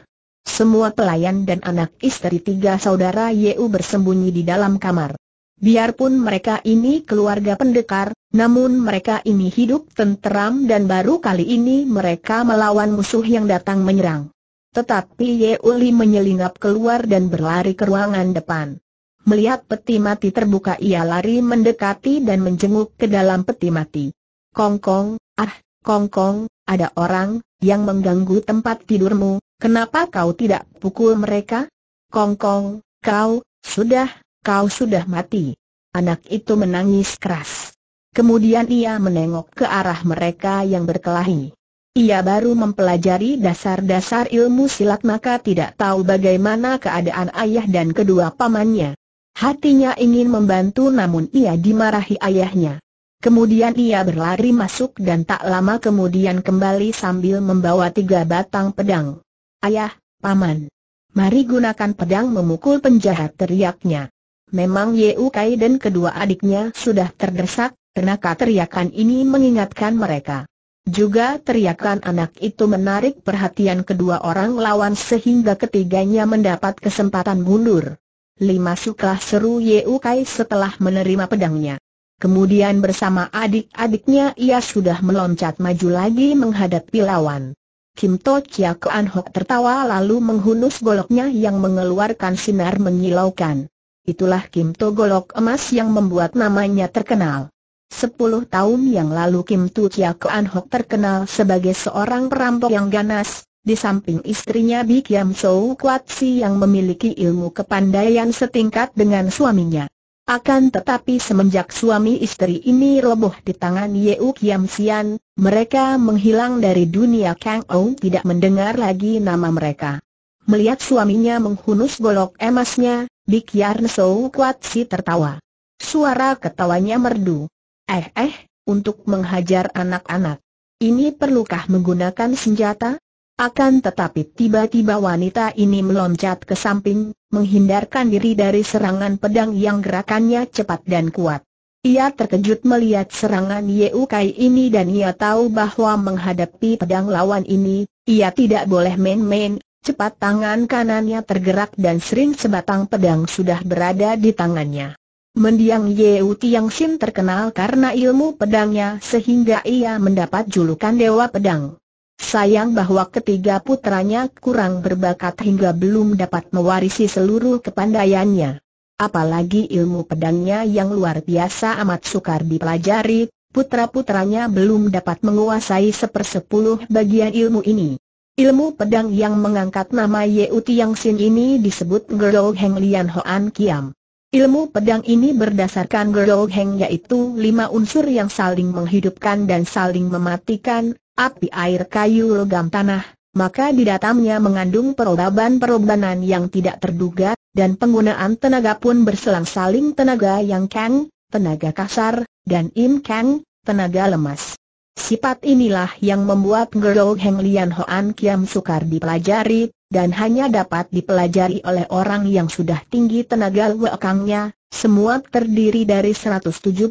Semua pelayan dan anak istri tiga saudara Yeu bersembunyi di dalam kamar. Biarpun mereka ini keluarga pendekar, namun mereka ini hidup tenteram dan baru kali ini mereka melawan musuh yang datang menyerang. Tetapi Ye Uli menyelinap keluar dan berlari ke ruangan depan. Melihat peti mati terbuka ia lari mendekati dan menjenguk ke dalam peti mati. Kongkong, ah, kongkong, ada orang yang mengganggu tempat tidurmu, kenapa kau tidak pukul mereka? Kongkong, kau, sudah, kau sudah mati. Anak itu menangis keras. Kemudian ia menengok ke arah mereka yang berkelahi. Ia baru mempelajari dasar-dasar ilmu silat maka tidak tahu bagaimana keadaan ayah dan kedua pamannya. Hatinya ingin membantu namun ia dimarahi ayahnya. Kemudian ia berlari masuk dan tak lama kemudian kembali sambil membawa tiga batang pedang. Ayah, paman, mari gunakan pedang memukul penjahat teriaknya. Memang Yeu Kai dan kedua adiknya sudah terdesak, karena teriakan ini mengingatkan mereka. Juga teriakan anak itu menarik perhatian kedua orang lawan sehingga ketiganya mendapat kesempatan mundur. Lima suklah seru Yeukai setelah menerima pedangnya. Kemudian bersama adik-adiknya ia sudah meloncat maju lagi menghadapi lawan. Kim To Chia Kuan Hok tertawa lalu menghunus goloknya yang mengeluarkan sinar menyilaukan. Itulah Kim To Golok Emas yang membuat namanya terkenal. Sepuluh tahun yang lalu Kim Tu Chia Kuan Hok terkenal sebagai seorang perampok yang ganas, di samping istrinya Bi Kiam Sou Kuat Si yang memiliki ilmu kepandaian setingkat dengan suaminya. Akan tetapi semenjak suami istri ini roboh di tangan Yeuk Kiam Sian, mereka menghilang dari dunia Kang Ou tidak mendengar lagi nama mereka. Melihat suaminya menghunus golok emasnya, Bi Kiam Sou Kuat Si tertawa. Suara ketawanya merdu. Eh-eh, untuk menghajar anak-anak. Ini perlukah menggunakan senjata? Akan tetapi tiba-tiba wanita ini meloncat ke samping, menghindarkan diri dari serangan pedang yang gerakannya cepat dan kuat. Ia terkejut melihat serangan Yeu Kai ini dan ia tahu bahwa menghadapi pedang lawan ini, ia tidak boleh main-main, cepat tangan kanannya tergerak dan sering sebatang pedang sudah berada di tangannya. Mendiang Yeu Tiang Sin terkenal karena ilmu pedangnya sehingga ia mendapat julukan Dewa Pedang. Sayang bahwa ketiga putranya kurang berbakat hingga belum dapat mewarisi seluruh kepandaiannya. Apalagi ilmu pedangnya yang luar biasa amat sukar dipelajari, putra-putranya belum dapat menguasai sepersepuluh bagian ilmu ini. Ilmu pedang yang mengangkat nama Yeu Tiang Sin ini disebut Gerou Heng Lian Hoan Kiam. Ilmu pedang ini berdasarkan Gerdo Heng yaitu lima unsur yang saling menghidupkan dan saling mematikan, api air kayu logam tanah, maka di datangnya mengandung perobaban-perobanan yang tidak terduga, dan penggunaan tenaga pun berselang-saling tenaga yang keng, tenaga kasar, dan im keng, tenaga lemas. Sifat inilah yang membuat Gerdo Heng Lian Hoan Kiam sukar dipelajari, dan hanya dapat dipelajari oleh orang yang sudah tinggi tenaga lekangnya, semua terdiri dari 172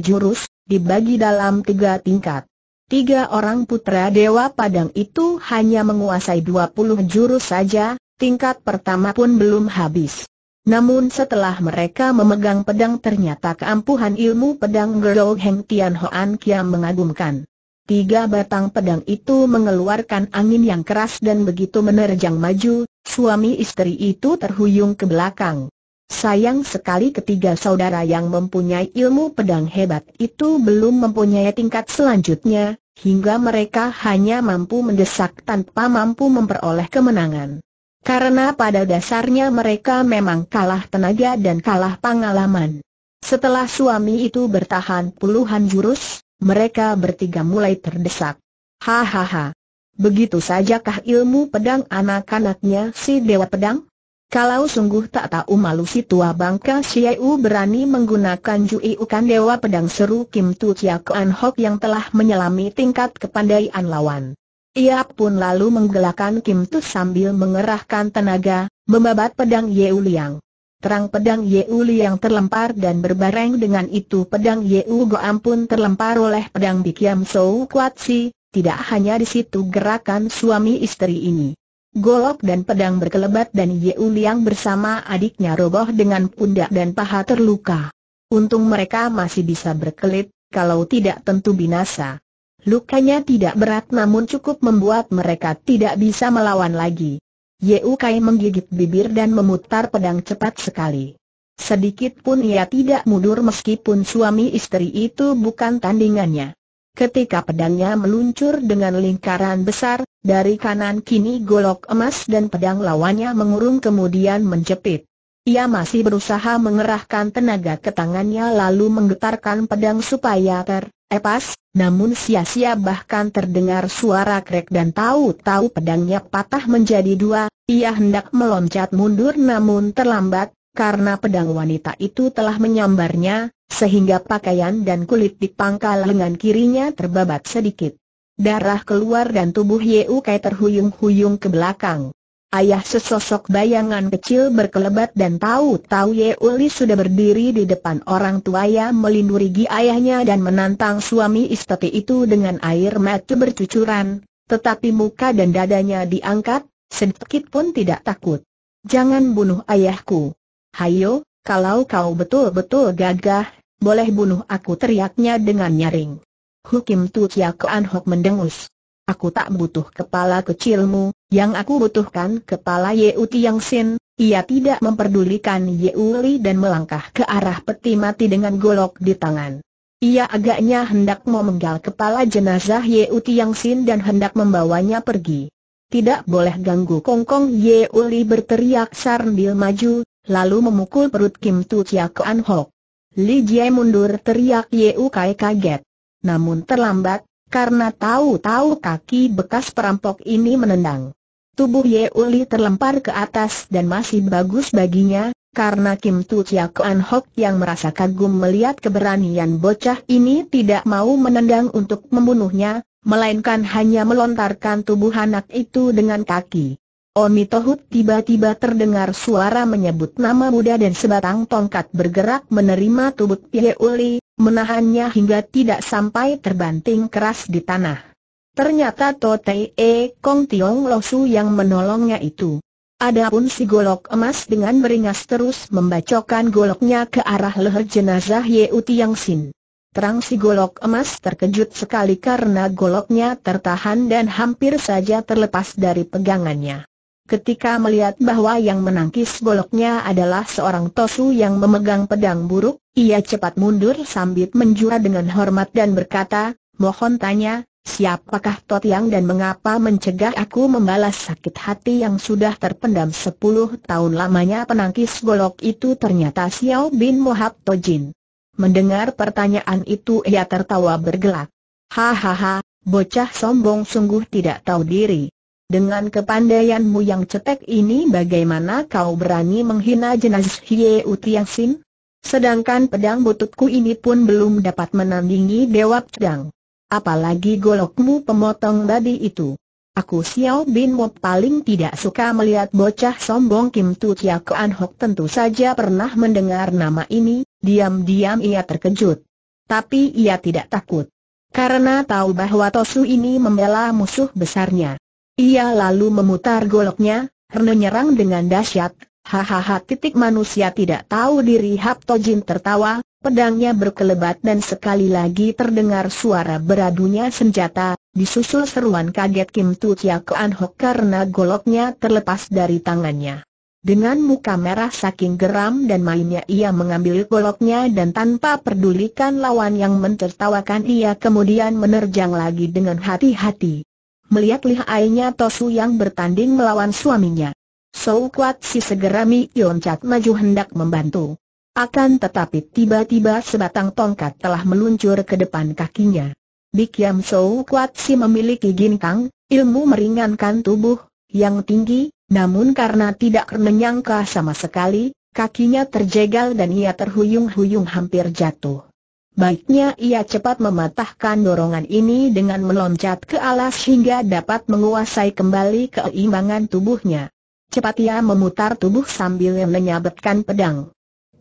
jurus, dibagi dalam tiga tingkat. Tiga orang putra Dewa Padang itu hanya menguasai 20 jurus saja, tingkat pertama pun belum habis. Namun setelah mereka memegang pedang ternyata keampuhan ilmu pedang Gerou Heng Tian Hoan Kiam mengagumkan. Tiga batang pedang itu mengeluarkan angin yang keras dan begitu menerjang maju, suami istri itu terhuyung ke belakang. Sayang sekali ketiga saudara yang mempunyai ilmu pedang hebat itu belum mempunyai tingkat selanjutnya, hingga mereka hanya mampu mendesak tanpa mampu memperoleh kemenangan. Karena pada dasarnya mereka memang kalah tenaga dan kalah pengalaman. Setelah suami itu bertahan puluhan jurus, mereka bertiga mulai terdesak. Hahaha. Begitu sajakah ilmu pedang anak-anaknya si Dewa Pedang? Kalau sungguh tak tahu malu si tua bangka si Xiu berani menggunakan Jui Ukan Dewa Pedang seru Kim Tu Chia Kuan Hok yang telah menyelami tingkat kepandaian lawan. Ia pun lalu menggelakkan Kim Tu sambil mengerahkan tenaga, membabat pedang Yeu Liang. Terang pedang Yeu yang terlempar dan berbareng dengan itu pedang Yeu Goam pun terlempar oleh pedang Bikiam So Kuat Si, tidak hanya di situ gerakan suami istri ini. Golok dan pedang berkelebat dan Yeu yang bersama adiknya roboh dengan pundak dan paha terluka. Untung mereka masih bisa berkelit, kalau tidak tentu binasa. Lukanya tidak berat namun cukup membuat mereka tidak bisa melawan lagi. Ye Ukai menggigit bibir dan memutar pedang cepat sekali. Sedikit pun ia tidak mundur meskipun suami istri itu bukan tandingannya. Ketika pedangnya meluncur dengan lingkaran besar, dari kanan kini golok emas dan pedang lawannya mengurung kemudian menjepit. Ia masih berusaha mengerahkan tenaga ke tangannya lalu menggetarkan pedang supaya ter epas, namun sia-sia bahkan terdengar suara krek dan tahu-tahu pedangnya patah menjadi dua, ia hendak meloncat mundur namun terlambat, karena pedang wanita itu telah menyambarnya, sehingga pakaian dan kulit di pangkal lengan kirinya terbabat sedikit. Darah keluar dan tubuh Yeukai Kai terhuyung-huyung ke belakang. Ayah sesosok bayangan kecil berkelebat dan tahu-tahu Ye Uli sudah berdiri di depan orang tua ya melindungi ayahnya dan menantang suami istri itu dengan air mata bercucuran, tetapi muka dan dadanya diangkat, sedikit pun tidak takut. Jangan bunuh ayahku. Hayo, kalau kau betul-betul gagah, boleh bunuh aku teriaknya dengan nyaring. Hukim Tu Chia Kuan Hok mendengus. Aku tak butuh kepala kecilmu, yang aku butuhkan kepala Yeu Tiang Sin, ia tidak memperdulikan Yeu Li dan melangkah ke arah peti mati dengan golok di tangan. Ia agaknya hendak memenggal kepala jenazah Yeu Tiang Sin dan hendak membawanya pergi. Tidak boleh ganggu Kongkong Yeu Li berteriak sambil maju, lalu memukul perut Kim Tu Chia Koan Hok. Li Jie mundur teriak Yeu Kai kaget. Namun terlambat, karena tahu-tahu kaki bekas perampok ini menendang. Tubuh Ye Uli terlempar ke atas dan masih bagus baginya, karena Kim Tu Chia Kuan Hok yang merasa kagum melihat keberanian bocah ini tidak mau menendang untuk membunuhnya, melainkan hanya melontarkan tubuh anak itu dengan kaki. Omi Tohut tiba-tiba terdengar suara menyebut nama Buddha dan sebatang tongkat bergerak menerima tubuh Ye Uli, menahannya hingga tidak sampai terbanting keras di tanah. Ternyata Totei E Kong Tiong Losu yang menolongnya itu. Adapun si golok emas dengan beringas terus membacokan goloknya ke arah leher jenazah Ye Tiang Sin. Terang si golok emas terkejut sekali karena goloknya tertahan dan hampir saja terlepas dari pegangannya. Ketika melihat bahwa yang menangkis goloknya adalah seorang tosu yang memegang pedang buruk, ia cepat mundur sambil menjura dengan hormat dan berkata, Mohon tanya, Siapakah Tot Yang dan mengapa mencegah aku membalas sakit hati yang sudah terpendam sepuluh tahun lamanya penangkis golok itu ternyata Xiao Bin Mohab Tojin. Mendengar pertanyaan itu ia tertawa bergelak. Hahaha, bocah sombong sungguh tidak tahu diri. Dengan kepandaianmu yang cetek ini bagaimana kau berani menghina jenazah Hye Sin? Sedangkan pedang bututku ini pun belum dapat menandingi Dewa Pedang. Apalagi golokmu pemotong babi itu. Aku Xiao Bin Mo paling tidak suka melihat bocah sombong Kim Tu Chia Kuan Hok tentu saja pernah mendengar nama ini, diam-diam ia terkejut. Tapi ia tidak takut. Karena tahu bahwa Tosu ini membela musuh besarnya. Ia lalu memutar goloknya, menyerang dengan dahsyat, hahaha titik manusia tidak tahu diri Hap Tojin tertawa, Pedangnya berkelebat dan sekali lagi terdengar suara beradunya senjata, disusul seruan kaget Kim Tu Chia Kuan Hok karena goloknya terlepas dari tangannya. Dengan muka merah saking geram dan mainnya ia mengambil goloknya dan tanpa pedulikan lawan yang mentertawakan ia kemudian menerjang lagi dengan hati-hati. Melihat lihainya Tosu yang bertanding melawan suaminya. Sou Kuat si segera Mi Yon Chat maju hendak membantu. Akan tetapi tiba-tiba sebatang tongkat telah meluncur ke depan kakinya. Yam So Kuat Si memiliki ginkang, ilmu meringankan tubuh, yang tinggi, namun karena tidak menyangka sama sekali, kakinya terjegal dan ia terhuyung-huyung hampir jatuh. Baiknya ia cepat mematahkan dorongan ini dengan meloncat ke alas hingga dapat menguasai kembali keimbangan tubuhnya. Cepat ia memutar tubuh sambil menyabetkan pedang.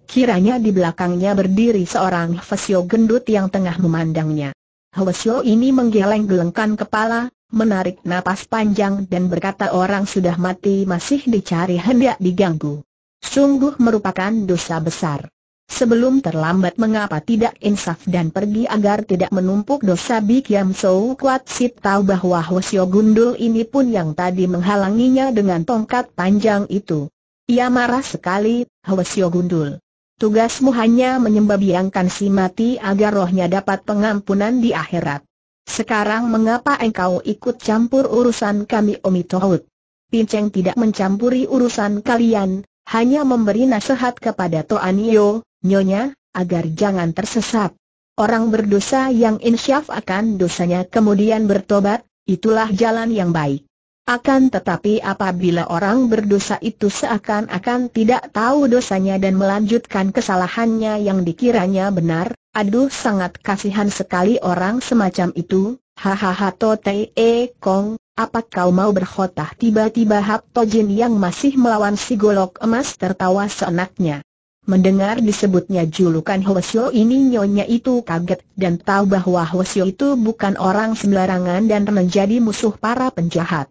Kiranya di belakangnya berdiri seorang Hwesyo gendut yang tengah memandangnya. Hwesyo ini menggeleng-gelengkan kepala, menarik napas panjang dan berkata orang sudah mati masih dicari hendak diganggu. Sungguh merupakan dosa besar. Sebelum terlambat mengapa tidak insaf dan pergi agar tidak menumpuk dosa Bik Yam So Kuat Sit tahu bahwa Hwesyo Gundul ini pun yang tadi menghalanginya dengan tongkat panjang itu. Ia marah sekali, Hwesyo Gundul. Tugasmu hanya menyembahbiangkan si mati agar rohnya dapat pengampunan di akhirat. Sekarang mengapa engkau ikut campur urusan kami Omi Tohut? Pinceng tidak mencampuri urusan kalian, hanya memberi nasihat kepada Toanio, Nyonya, agar jangan tersesat. Orang berdosa yang insyaf akan dosanya kemudian bertobat, itulah jalan yang baik. Akan tetapi apabila orang berdosa itu seakan-akan tidak tahu dosanya dan melanjutkan kesalahannya yang dikiranya benar, aduh sangat kasihan sekali orang semacam itu, hahaha Tote e Kong, apa kau mau berkhotah tiba-tiba Hap Tojin yang masih melawan si golok emas tertawa seenaknya. Mendengar disebutnya julukan Hwasyo ini nyonya itu kaget dan tahu bahwa Hwasyo itu bukan orang sembarangan dan menjadi musuh para penjahat.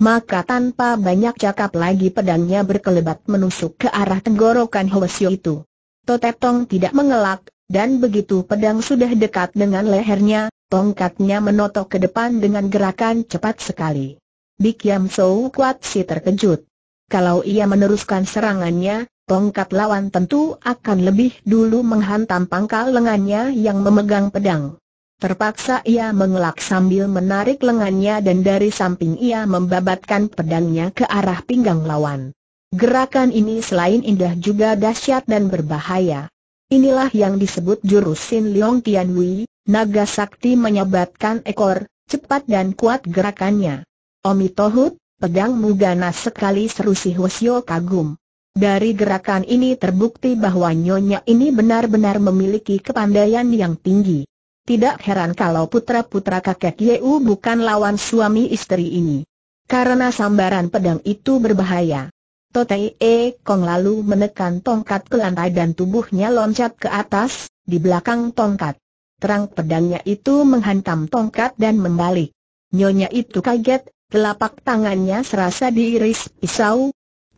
Maka tanpa banyak cakap lagi pedangnya berkelebat menusuk ke arah tenggorokan Hwasyo itu. Totep Tong tidak mengelak, dan begitu pedang sudah dekat dengan lehernya, tongkatnya menotok ke depan dengan gerakan cepat sekali. Bik Yam So Kuat Si terkejut. Kalau ia meneruskan serangannya, tongkat lawan tentu akan lebih dulu menghantam pangkal lengannya yang memegang pedang. Terpaksa ia mengelak sambil menarik lengannya dan dari samping ia membabatkan pedangnya ke arah pinggang lawan. Gerakan ini selain indah juga dahsyat dan berbahaya. Inilah yang disebut jurus Sin Leong Wei, naga sakti menyebatkan ekor, cepat dan kuat gerakannya. Omi Tohut, pedangmu ganas sekali seru si Hwasyo kagum. Dari gerakan ini terbukti bahwa Nyonya ini benar-benar memiliki kepandaian yang tinggi. Tidak heran kalau putra-putra kakek Yeu bukan lawan suami istri ini. Karena sambaran pedang itu berbahaya. Totei E Kong lalu menekan tongkat ke lantai dan tubuhnya loncat ke atas, di belakang tongkat. Terang pedangnya itu menghantam tongkat dan membalik. Nyonya itu kaget, telapak tangannya serasa diiris pisau.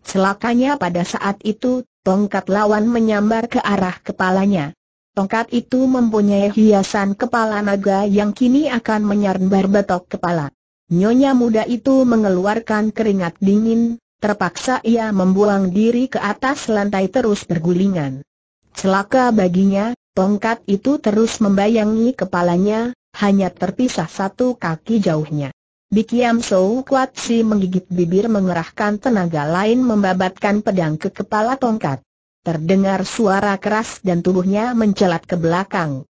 Celakanya pada saat itu, tongkat lawan menyambar ke arah kepalanya. Tongkat itu mempunyai hiasan kepala naga yang kini akan menyarbar betok kepala. Nyonya muda itu mengeluarkan keringat dingin, terpaksa ia membuang diri ke atas lantai terus bergulingan. Celaka baginya, tongkat itu terus membayangi kepalanya, hanya terpisah satu kaki jauhnya. Bikiam So Kuat Si menggigit bibir mengerahkan tenaga lain membabatkan pedang ke kepala tongkat. Terdengar suara keras dan tubuhnya mencelat ke belakang.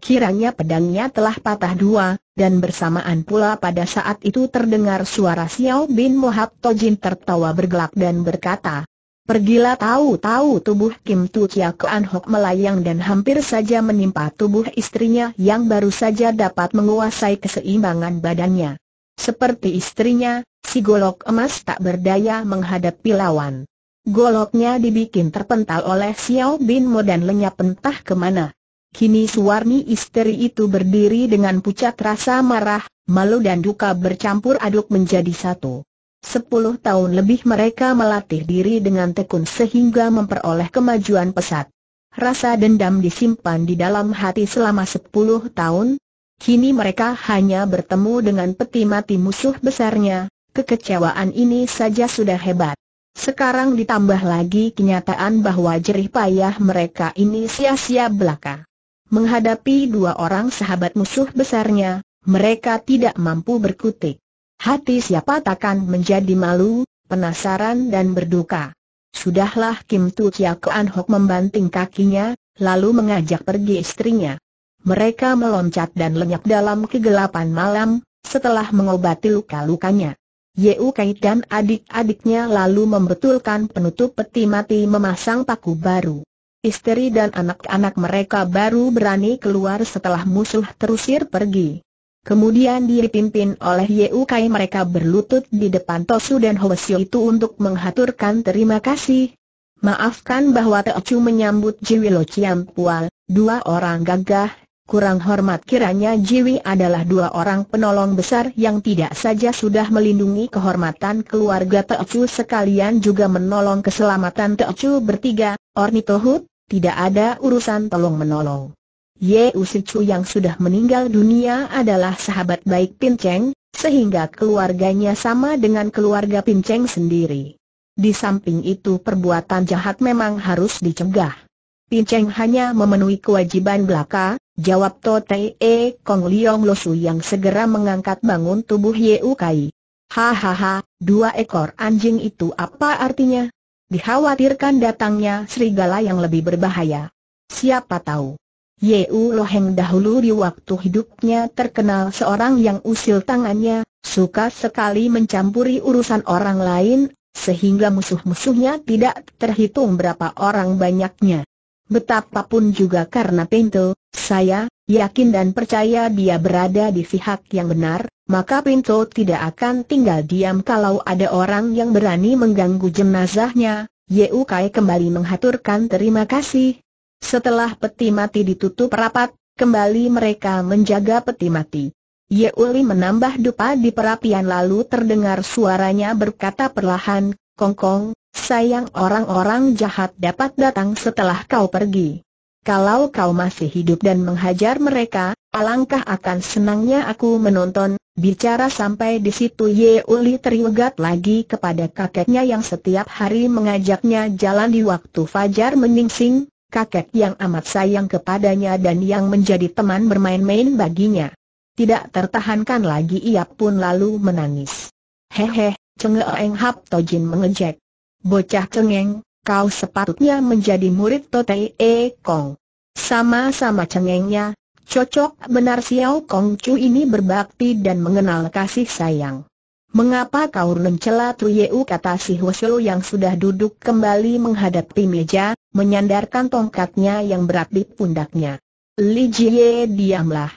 Kiranya pedangnya telah patah dua, dan bersamaan pula pada saat itu terdengar suara Xiao Bin Mohab Tojin tertawa bergelak dan berkata, Pergilah tahu-tahu tubuh Kim Tu Chia Kuan Hok melayang dan hampir saja menimpa tubuh istrinya yang baru saja dapat menguasai keseimbangan badannya. Seperti istrinya, si golok emas tak berdaya menghadapi lawan. Goloknya dibikin terpental oleh Xiao Bin Mo dan lenyap entah kemana. Kini Suwarni istri itu berdiri dengan pucat rasa marah, malu dan duka bercampur aduk menjadi satu. Sepuluh tahun lebih mereka melatih diri dengan tekun sehingga memperoleh kemajuan pesat. Rasa dendam disimpan di dalam hati selama sepuluh tahun, Kini mereka hanya bertemu dengan peti mati musuh besarnya, kekecewaan ini saja sudah hebat. Sekarang ditambah lagi kenyataan bahwa jerih payah mereka ini sia-sia belaka. Menghadapi dua orang sahabat musuh besarnya, mereka tidak mampu berkutik. Hati siapa takkan menjadi malu, penasaran dan berduka. Sudahlah Kim Tu Chia Kuan Hok membanting kakinya, lalu mengajak pergi istrinya. Mereka meloncat dan lenyap dalam kegelapan malam, setelah mengobati luka-lukanya. Yeu Kai dan adik-adiknya lalu membetulkan penutup peti mati memasang paku baru. Istri dan anak-anak mereka baru berani keluar setelah musuh terusir pergi. Kemudian dipimpin oleh Yeu Kai mereka berlutut di depan Tosu dan Hwasyo itu untuk menghaturkan terima kasih. Maafkan bahwa Teochu menyambut Jiwilo Ciampual, dua orang gagah Kurang hormat kiranya Jiwi adalah dua orang penolong besar yang tidak saja sudah melindungi kehormatan keluarga Teocu sekalian juga menolong keselamatan Teocu bertiga, Ornitohut, tidak ada urusan tolong-menolong. Ye Usicu yang sudah meninggal dunia adalah sahabat baik Pinceng, sehingga keluarganya sama dengan keluarga Pinceng sendiri. Di samping itu perbuatan jahat memang harus dicegah. Pinceng hanya memenuhi kewajiban belaka, Jawab Tote E Kong Liong Losu yang segera mengangkat bangun tubuh U Kai. Hahaha, dua ekor anjing itu apa artinya? Dikhawatirkan datangnya serigala yang lebih berbahaya. Siapa tahu? Yeu Loheng dahulu di waktu hidupnya terkenal seorang yang usil tangannya, suka sekali mencampuri urusan orang lain, sehingga musuh-musuhnya tidak terhitung berapa orang banyaknya. Betapapun juga karena Pinto, saya yakin dan percaya dia berada di pihak yang benar, maka Pinto tidak akan tinggal diam kalau ada orang yang berani mengganggu jenazahnya. Yeu Kai kembali menghaturkan terima kasih. Setelah peti mati ditutup rapat, kembali mereka menjaga peti mati. Yeuli menambah dupa di perapian lalu terdengar suaranya berkata perlahan, Kongkong, Sayang orang-orang jahat dapat datang setelah kau pergi. Kalau kau masih hidup dan menghajar mereka, alangkah akan senangnya aku menonton. Bicara sampai di situ Ye Uli teriugat lagi kepada kakeknya yang setiap hari mengajaknya jalan di waktu fajar meningsing, kakek yang amat sayang kepadanya dan yang menjadi teman bermain-main baginya. Tidak tertahankan lagi ia pun lalu menangis. Hehe, cengeeng Hap Tojin mengejek. Bocah cengeng, kau sepatutnya menjadi murid Totei E Kong. Sama-sama cengengnya, cocok benar Xiao Kong Chu ini berbakti dan mengenal kasih sayang. Mengapa kau mencela Yeu kata si Huosulu yang sudah duduk kembali menghadapi meja, menyandarkan tongkatnya yang berat di pundaknya. Li Jie diamlah.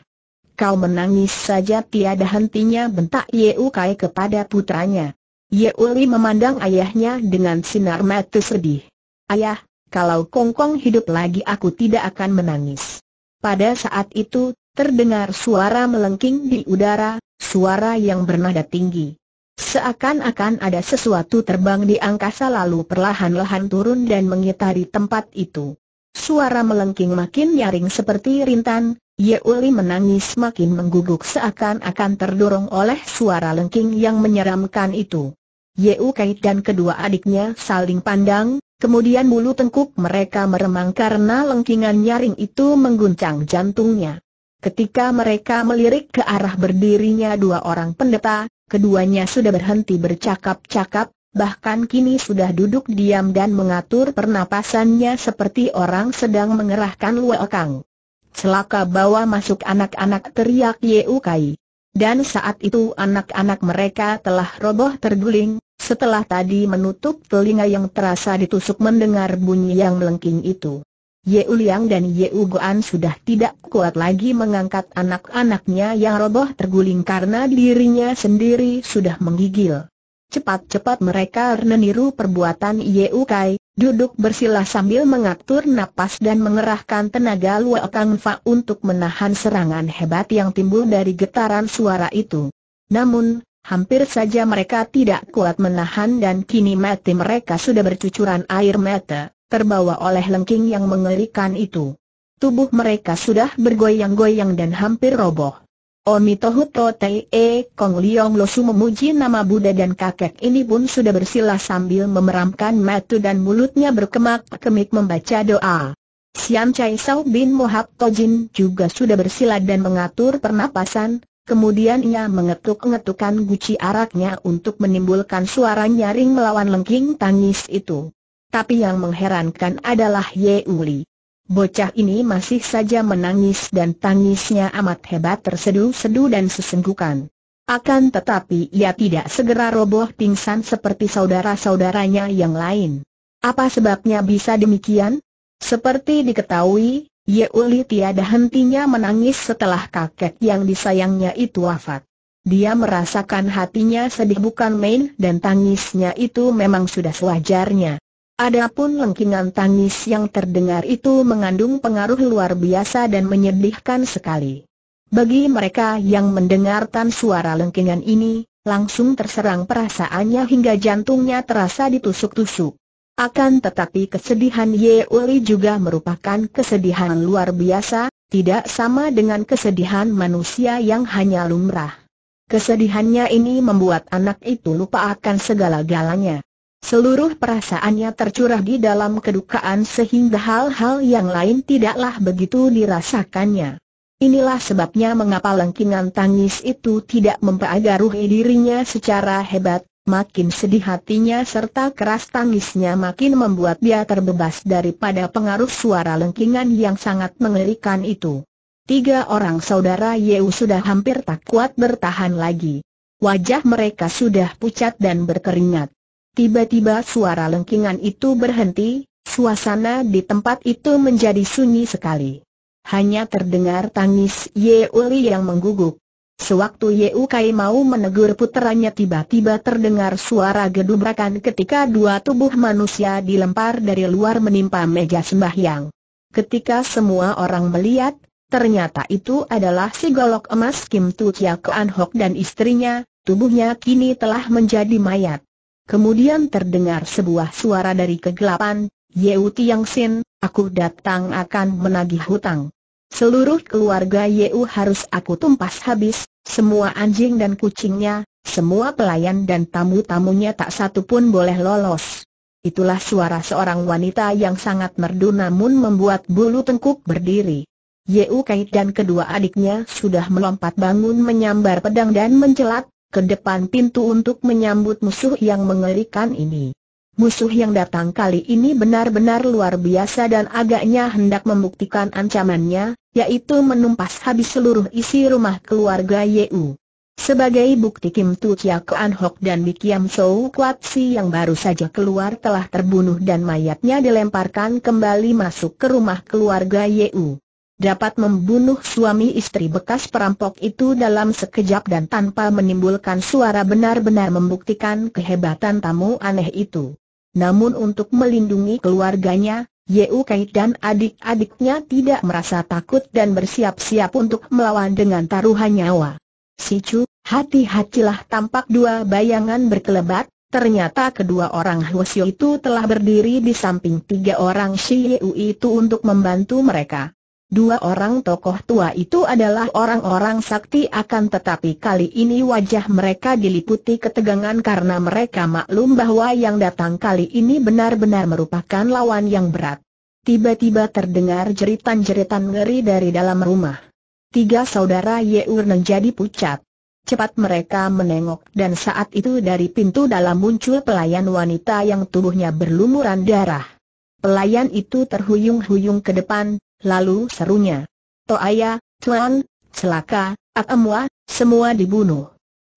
Kau menangis saja tiada hentinya bentak Yeu Kai kepada putranya. Yeuli memandang ayahnya dengan sinar mata sedih. Ayah, kalau Kongkong hidup lagi aku tidak akan menangis. Pada saat itu, terdengar suara melengking di udara, suara yang bernada tinggi. Seakan-akan ada sesuatu terbang di angkasa lalu perlahan-lahan turun dan mengitari tempat itu. Suara melengking makin nyaring seperti rintan, Yeuli menangis makin mengguguk seakan-akan terdorong oleh suara lengking yang menyeramkan itu. Yeu Kait dan kedua adiknya saling pandang, kemudian bulu tengkuk mereka meremang karena lengkingan nyaring itu mengguncang jantungnya. Ketika mereka melirik ke arah berdirinya dua orang pendeta, keduanya sudah berhenti bercakap-cakap, bahkan kini sudah duduk diam dan mengatur pernapasannya seperti orang sedang mengerahkan luakang. Celaka bawa masuk anak-anak teriak Yeu Kai. Dan saat itu anak-anak mereka telah roboh terguling, setelah tadi menutup telinga yang terasa ditusuk mendengar bunyi yang melengking itu. Yeu Liang dan Yeu Ugoan sudah tidak kuat lagi mengangkat anak-anaknya yang roboh terguling karena dirinya sendiri sudah menggigil. Cepat-cepat mereka meniru perbuatan Yeu Kai, duduk bersila sambil mengatur napas dan mengerahkan tenaga Lua Kang Fa untuk menahan serangan hebat yang timbul dari getaran suara itu. Namun, hampir saja mereka tidak kuat menahan dan kini mati mereka sudah bercucuran air mata, terbawa oleh lengking yang mengerikan itu. Tubuh mereka sudah bergoyang-goyang dan hampir roboh. Omitohuto Te e Kong Liong Losu memuji nama Buddha dan kakek ini pun sudah bersila sambil memeramkan mata dan mulutnya berkemak-kemik membaca doa. Siam Chai Sao Bin Mohak Tojin juga sudah bersila dan mengatur pernapasan, kemudian ia mengetuk-ngetukan guci araknya untuk menimbulkan suara nyaring melawan lengking tangis itu. Tapi yang mengherankan adalah Ye Uli. Bocah ini masih saja menangis dan tangisnya amat hebat tersedu-sedu dan sesenggukan. Akan tetapi ia tidak segera roboh pingsan seperti saudara-saudaranya yang lain. Apa sebabnya bisa demikian? Seperti diketahui, Yeuli tiada hentinya menangis setelah kakek yang disayangnya itu wafat. Dia merasakan hatinya sedih bukan main dan tangisnya itu memang sudah sewajarnya. Adapun lengkingan tangis yang terdengar itu mengandung pengaruh luar biasa dan menyedihkan sekali. Bagi mereka yang mendengarkan suara lengkingan ini, langsung terserang perasaannya hingga jantungnya terasa ditusuk-tusuk. Akan tetapi kesedihan Ye Uli juga merupakan kesedihan luar biasa, tidak sama dengan kesedihan manusia yang hanya lumrah. Kesedihannya ini membuat anak itu lupa akan segala galanya. Seluruh perasaannya tercurah di dalam kedukaan sehingga hal-hal yang lain tidaklah begitu dirasakannya. Inilah sebabnya mengapa lengkingan tangis itu tidak mempengaruhi dirinya secara hebat, makin sedih hatinya serta keras tangisnya makin membuat dia terbebas daripada pengaruh suara lengkingan yang sangat mengerikan itu. Tiga orang saudara Yeu sudah hampir tak kuat bertahan lagi. Wajah mereka sudah pucat dan berkeringat. Tiba-tiba suara lengkingan itu berhenti, suasana di tempat itu menjadi sunyi sekali. Hanya terdengar tangis Ye Uli yang mengguguk. Sewaktu Ye Ukai mau menegur puteranya tiba-tiba terdengar suara gedubrakan ketika dua tubuh manusia dilempar dari luar menimpa meja sembahyang. Ketika semua orang melihat, ternyata itu adalah si golok emas Kim Tu Chia Kuan Hok dan istrinya, tubuhnya kini telah menjadi mayat. Kemudian terdengar sebuah suara dari kegelapan, Yeu Tiang Sin, aku datang akan menagih hutang. Seluruh keluarga Yeu harus aku tumpas habis, semua anjing dan kucingnya, semua pelayan dan tamu-tamunya tak satu pun boleh lolos. Itulah suara seorang wanita yang sangat merdu namun membuat bulu tengkuk berdiri. Yeu Kait dan kedua adiknya sudah melompat bangun menyambar pedang dan mencelat, ke depan pintu untuk menyambut musuh yang mengerikan ini. Musuh yang datang kali ini benar-benar luar biasa dan agaknya hendak membuktikan ancamannya, yaitu menumpas habis seluruh isi rumah keluarga Yu. Sebagai bukti Kim Tu Chia Kean Hok dan Bikiam Sou Kuat Si yang baru saja keluar telah terbunuh dan mayatnya dilemparkan kembali masuk ke rumah keluarga Yu dapat membunuh suami istri bekas perampok itu dalam sekejap dan tanpa menimbulkan suara benar-benar membuktikan kehebatan tamu aneh itu. Namun untuk melindungi keluarganya, Yeu Kai dan adik-adiknya tidak merasa takut dan bersiap-siap untuk melawan dengan taruhan nyawa. Si Chu, hati-hatilah tampak dua bayangan berkelebat, Ternyata kedua orang Huosio itu telah berdiri di samping tiga orang Si Yeu itu untuk membantu mereka. Dua orang tokoh tua itu adalah orang-orang sakti akan tetapi kali ini wajah mereka diliputi ketegangan karena mereka maklum bahwa yang datang kali ini benar-benar merupakan lawan yang berat. Tiba-tiba terdengar jeritan-jeritan ngeri dari dalam rumah. Tiga saudara Yeur menjadi pucat. Cepat mereka menengok dan saat itu dari pintu dalam muncul pelayan wanita yang tubuhnya berlumuran darah. Pelayan itu terhuyung-huyung ke depan, lalu serunya. Toaya, Tuan, celaka, Akemua, semua dibunuh.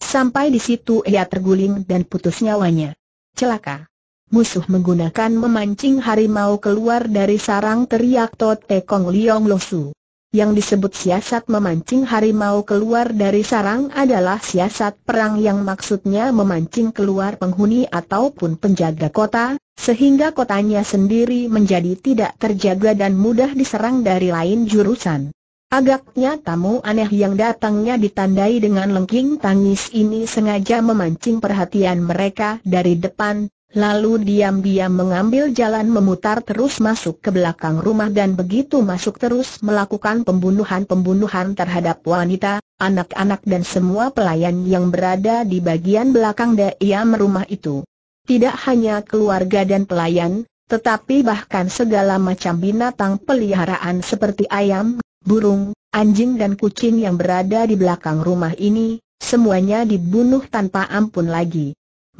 Sampai di situ ia terguling dan putus nyawanya. Celaka. Musuh menggunakan memancing harimau keluar dari sarang teriak Tote Kong Liong Losu. Yang disebut siasat memancing harimau keluar dari sarang adalah siasat perang yang maksudnya memancing keluar penghuni ataupun penjaga kota, sehingga kotanya sendiri menjadi tidak terjaga dan mudah diserang dari lain jurusan. Agaknya tamu aneh yang datangnya ditandai dengan lengking tangis ini sengaja memancing perhatian mereka dari depan, Lalu diam-diam mengambil jalan memutar terus masuk ke belakang rumah dan begitu masuk terus melakukan pembunuhan-pembunuhan terhadap wanita, anak-anak dan semua pelayan yang berada di bagian belakang diam merumah itu. Tidak hanya keluarga dan pelayan, tetapi bahkan segala macam binatang peliharaan seperti ayam, burung, anjing dan kucing yang berada di belakang rumah ini, semuanya dibunuh tanpa ampun lagi.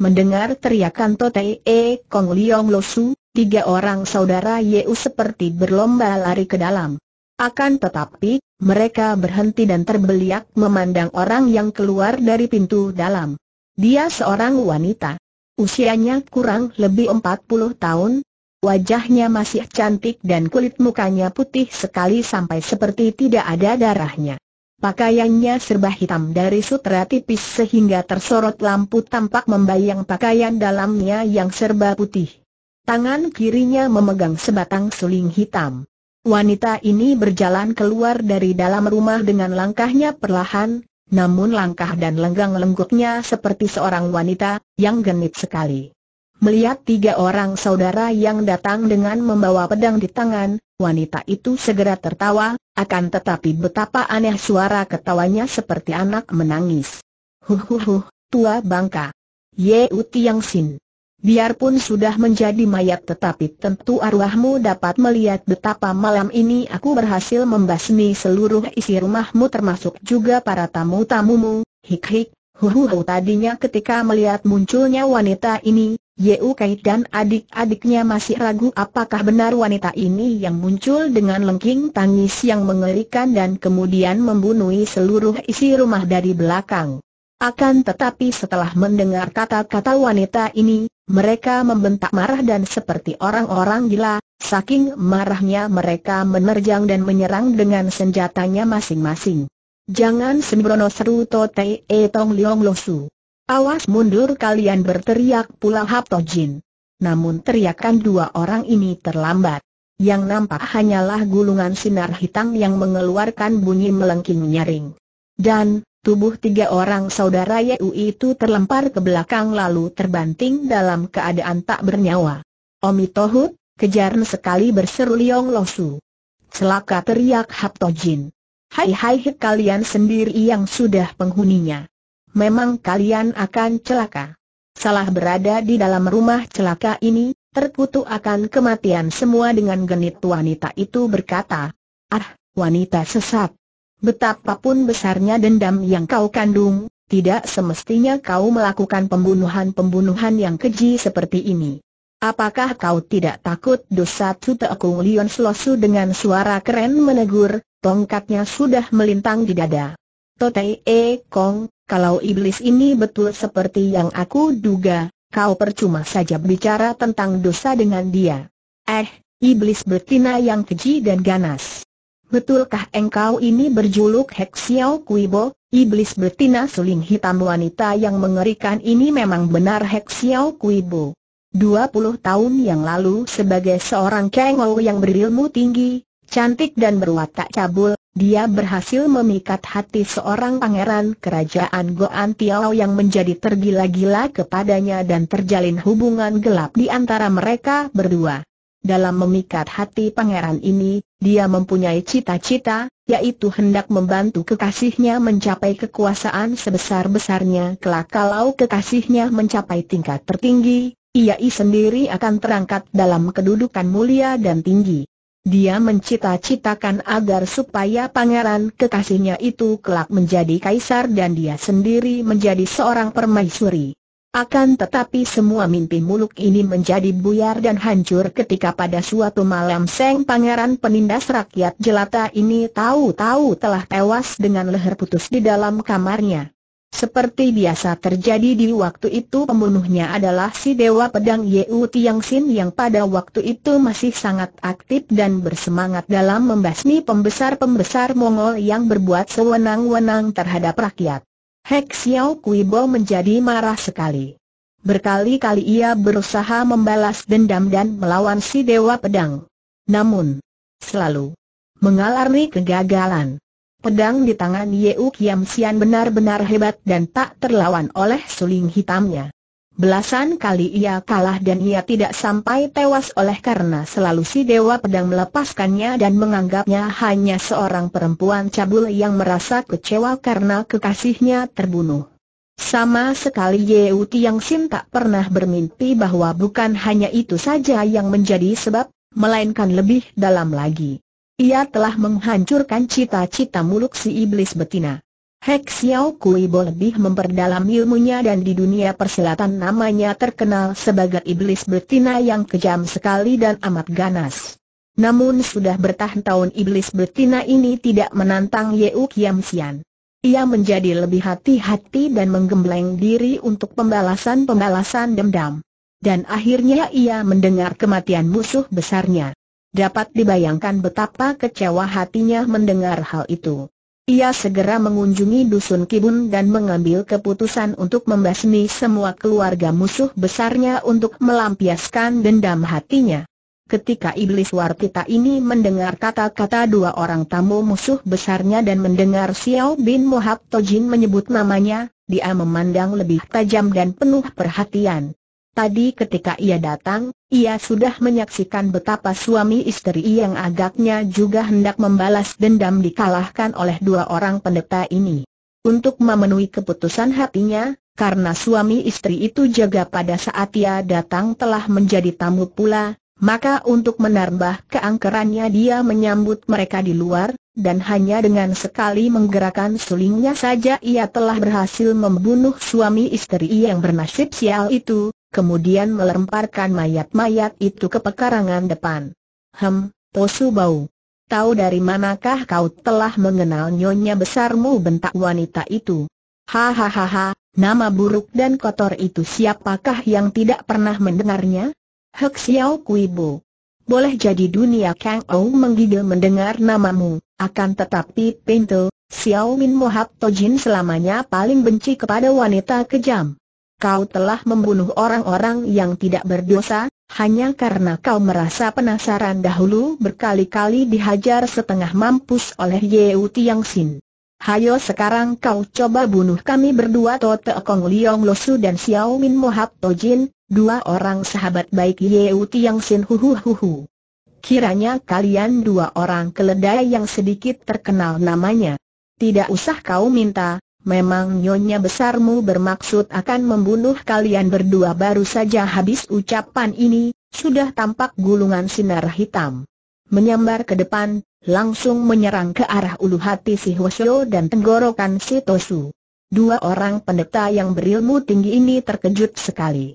Mendengar teriakan Totei E Kong Liong Losu, tiga orang saudara Yeu seperti berlomba lari ke dalam. Akan tetapi, mereka berhenti dan terbeliak memandang orang yang keluar dari pintu dalam. Dia seorang wanita. Usianya kurang lebih 40 tahun. Wajahnya masih cantik dan kulit mukanya putih sekali sampai seperti tidak ada darahnya. Pakaiannya serba hitam dari sutra tipis sehingga tersorot lampu tampak membayang pakaian dalamnya yang serba putih. Tangan kirinya memegang sebatang suling hitam. Wanita ini berjalan keluar dari dalam rumah dengan langkahnya perlahan, namun langkah dan lenggang-lengguknya seperti seorang wanita, yang genit sekali. Melihat tiga orang saudara yang datang dengan membawa pedang di tangan, wanita itu segera tertawa, akan tetapi betapa aneh suara ketawanya seperti anak menangis. Huhuhu, tua bangka. Ye Yang Sin. Biarpun sudah menjadi mayat tetapi tentu arwahmu dapat melihat betapa malam ini aku berhasil membasmi seluruh isi rumahmu termasuk juga para tamu-tamumu, hik-hik, Huhuhu tadinya ketika melihat munculnya wanita ini, Yeu Kai dan adik-adiknya masih ragu apakah benar wanita ini yang muncul dengan lengking tangis yang mengerikan dan kemudian membunuh seluruh isi rumah dari belakang. Akan tetapi setelah mendengar kata-kata wanita ini, mereka membentak marah dan seperti orang-orang gila, saking marahnya mereka menerjang dan menyerang dengan senjatanya masing-masing. Jangan sembrono seru Tote E Tong Liong Losu. Awas mundur kalian berteriak pula Hap Jin. Namun teriakan dua orang ini terlambat. Yang nampak hanyalah gulungan sinar hitam yang mengeluarkan bunyi melengking nyaring. Dan, tubuh tiga orang saudara Yeu itu terlempar ke belakang lalu terbanting dalam keadaan tak bernyawa. Omi Tohut, sekali berseru Liong Losu. Celaka teriak Hap Tojin. Hai-hai kalian sendiri yang sudah penghuninya. Memang kalian akan celaka. Salah berada di dalam rumah celaka ini, terkutuk akan kematian semua dengan genit wanita itu berkata. Ah, wanita sesat. Betapapun besarnya dendam yang kau kandung, tidak semestinya kau melakukan pembunuhan-pembunuhan yang keji seperti ini. Apakah kau tidak takut dosa aku Lion Slosu dengan suara keren menegur, tongkatnya sudah melintang di dada. Totei E Kong, kalau iblis ini betul seperti yang aku duga, kau percuma saja bicara tentang dosa dengan dia. Eh, iblis betina yang keji dan ganas. Betulkah engkau ini berjuluk Hexiao Xiao Kuibo, iblis betina suling hitam wanita yang mengerikan ini memang benar Hexiao Xiao Kuibo. 20 tahun yang lalu sebagai seorang kengou yang berilmu tinggi, cantik dan berwatak cabul, dia berhasil memikat hati seorang pangeran kerajaan Goan Tiao yang menjadi tergila-gila kepadanya dan terjalin hubungan gelap di antara mereka berdua. Dalam memikat hati pangeran ini, dia mempunyai cita-cita, yaitu hendak membantu kekasihnya mencapai kekuasaan sebesar-besarnya kelak kalau kekasihnya mencapai tingkat tertinggi, ia sendiri akan terangkat dalam kedudukan mulia dan tinggi. Dia mencita-citakan agar supaya pangeran kekasihnya itu kelak menjadi kaisar dan dia sendiri menjadi seorang permaisuri. Akan tetapi semua mimpi muluk ini menjadi buyar dan hancur ketika pada suatu malam Seng Pangeran penindas rakyat jelata ini tahu-tahu telah tewas dengan leher putus di dalam kamarnya. Seperti biasa terjadi di waktu itu pembunuhnya adalah si Dewa Pedang Yeu Tiang Sin yang pada waktu itu masih sangat aktif dan bersemangat dalam membasmi pembesar-pembesar Mongol yang berbuat sewenang-wenang terhadap rakyat. Hek Xiao Kui Bo menjadi marah sekali. Berkali-kali ia berusaha membalas dendam dan melawan si Dewa Pedang. Namun, selalu mengalami kegagalan. Pedang di tangan Yeu Kiam Sian benar-benar hebat dan tak terlawan oleh suling hitamnya. Belasan kali ia kalah dan ia tidak sampai tewas oleh karena selalu si Dewa Pedang melepaskannya dan menganggapnya hanya seorang perempuan cabul yang merasa kecewa karena kekasihnya terbunuh. Sama sekali Yeu Tiang Sin tak pernah bermimpi bahwa bukan hanya itu saja yang menjadi sebab, melainkan lebih dalam lagi. Ia telah menghancurkan cita-cita muluk si iblis betina. Hek Xiao Kui Bo lebih memperdalam ilmunya dan di dunia persilatan namanya terkenal sebagai iblis betina yang kejam sekali dan amat ganas. Namun sudah bertahun-tahun iblis betina ini tidak menantang Yeu Kiam Sian. Ia menjadi lebih hati-hati dan menggembleng diri untuk pembalasan-pembalasan dendam. Dan akhirnya ia mendengar kematian musuh besarnya. Dapat dibayangkan betapa kecewa hatinya mendengar hal itu. Ia segera mengunjungi dusun Kibun dan mengambil keputusan untuk membasmi semua keluarga musuh besarnya untuk melampiaskan dendam hatinya. Ketika iblis Wartita ini mendengar kata-kata dua orang tamu musuh besarnya dan mendengar Xiao bin Mohab Tojin menyebut namanya, dia memandang lebih tajam dan penuh perhatian. Tadi ketika ia datang, ia sudah menyaksikan betapa suami istri yang agaknya juga hendak membalas dendam dikalahkan oleh dua orang pendeta ini. Untuk memenuhi keputusan hatinya, karena suami istri itu jaga pada saat ia datang telah menjadi tamu pula, maka untuk menambah keangkerannya dia menyambut mereka di luar, dan hanya dengan sekali menggerakkan sulingnya saja ia telah berhasil membunuh suami istri yang bernasib sial itu, kemudian melemparkan mayat-mayat itu ke pekarangan depan. Hem, Posu Bau. Tahu dari manakah kau telah mengenal nyonya besarmu bentak wanita itu? Hahaha, nama buruk dan kotor itu siapakah yang tidak pernah mendengarnya? Hek Xiao Kui Bo. Boleh jadi dunia Kang Ou menggigil mendengar namamu, akan tetapi Pinto, Xiao Min Mohab Tojin selamanya paling benci kepada wanita kejam kau telah membunuh orang-orang yang tidak berdosa, hanya karena kau merasa penasaran dahulu berkali-kali dihajar setengah mampus oleh Yeu Tiang Sin. Hayo sekarang kau coba bunuh kami berdua Tote Kong Liong Losu dan Xiao Min Mohab Tojin, dua orang sahabat baik Yeu Tiang Sin huhuhuhu. Kiranya kalian dua orang keledai yang sedikit terkenal namanya. Tidak usah kau minta, Memang nyonya besarmu bermaksud akan membunuh kalian berdua baru saja habis ucapan ini, sudah tampak gulungan sinar hitam. Menyambar ke depan, langsung menyerang ke arah ulu hati si Hwasyo dan tenggorokan si Tosu. Dua orang pendeta yang berilmu tinggi ini terkejut sekali.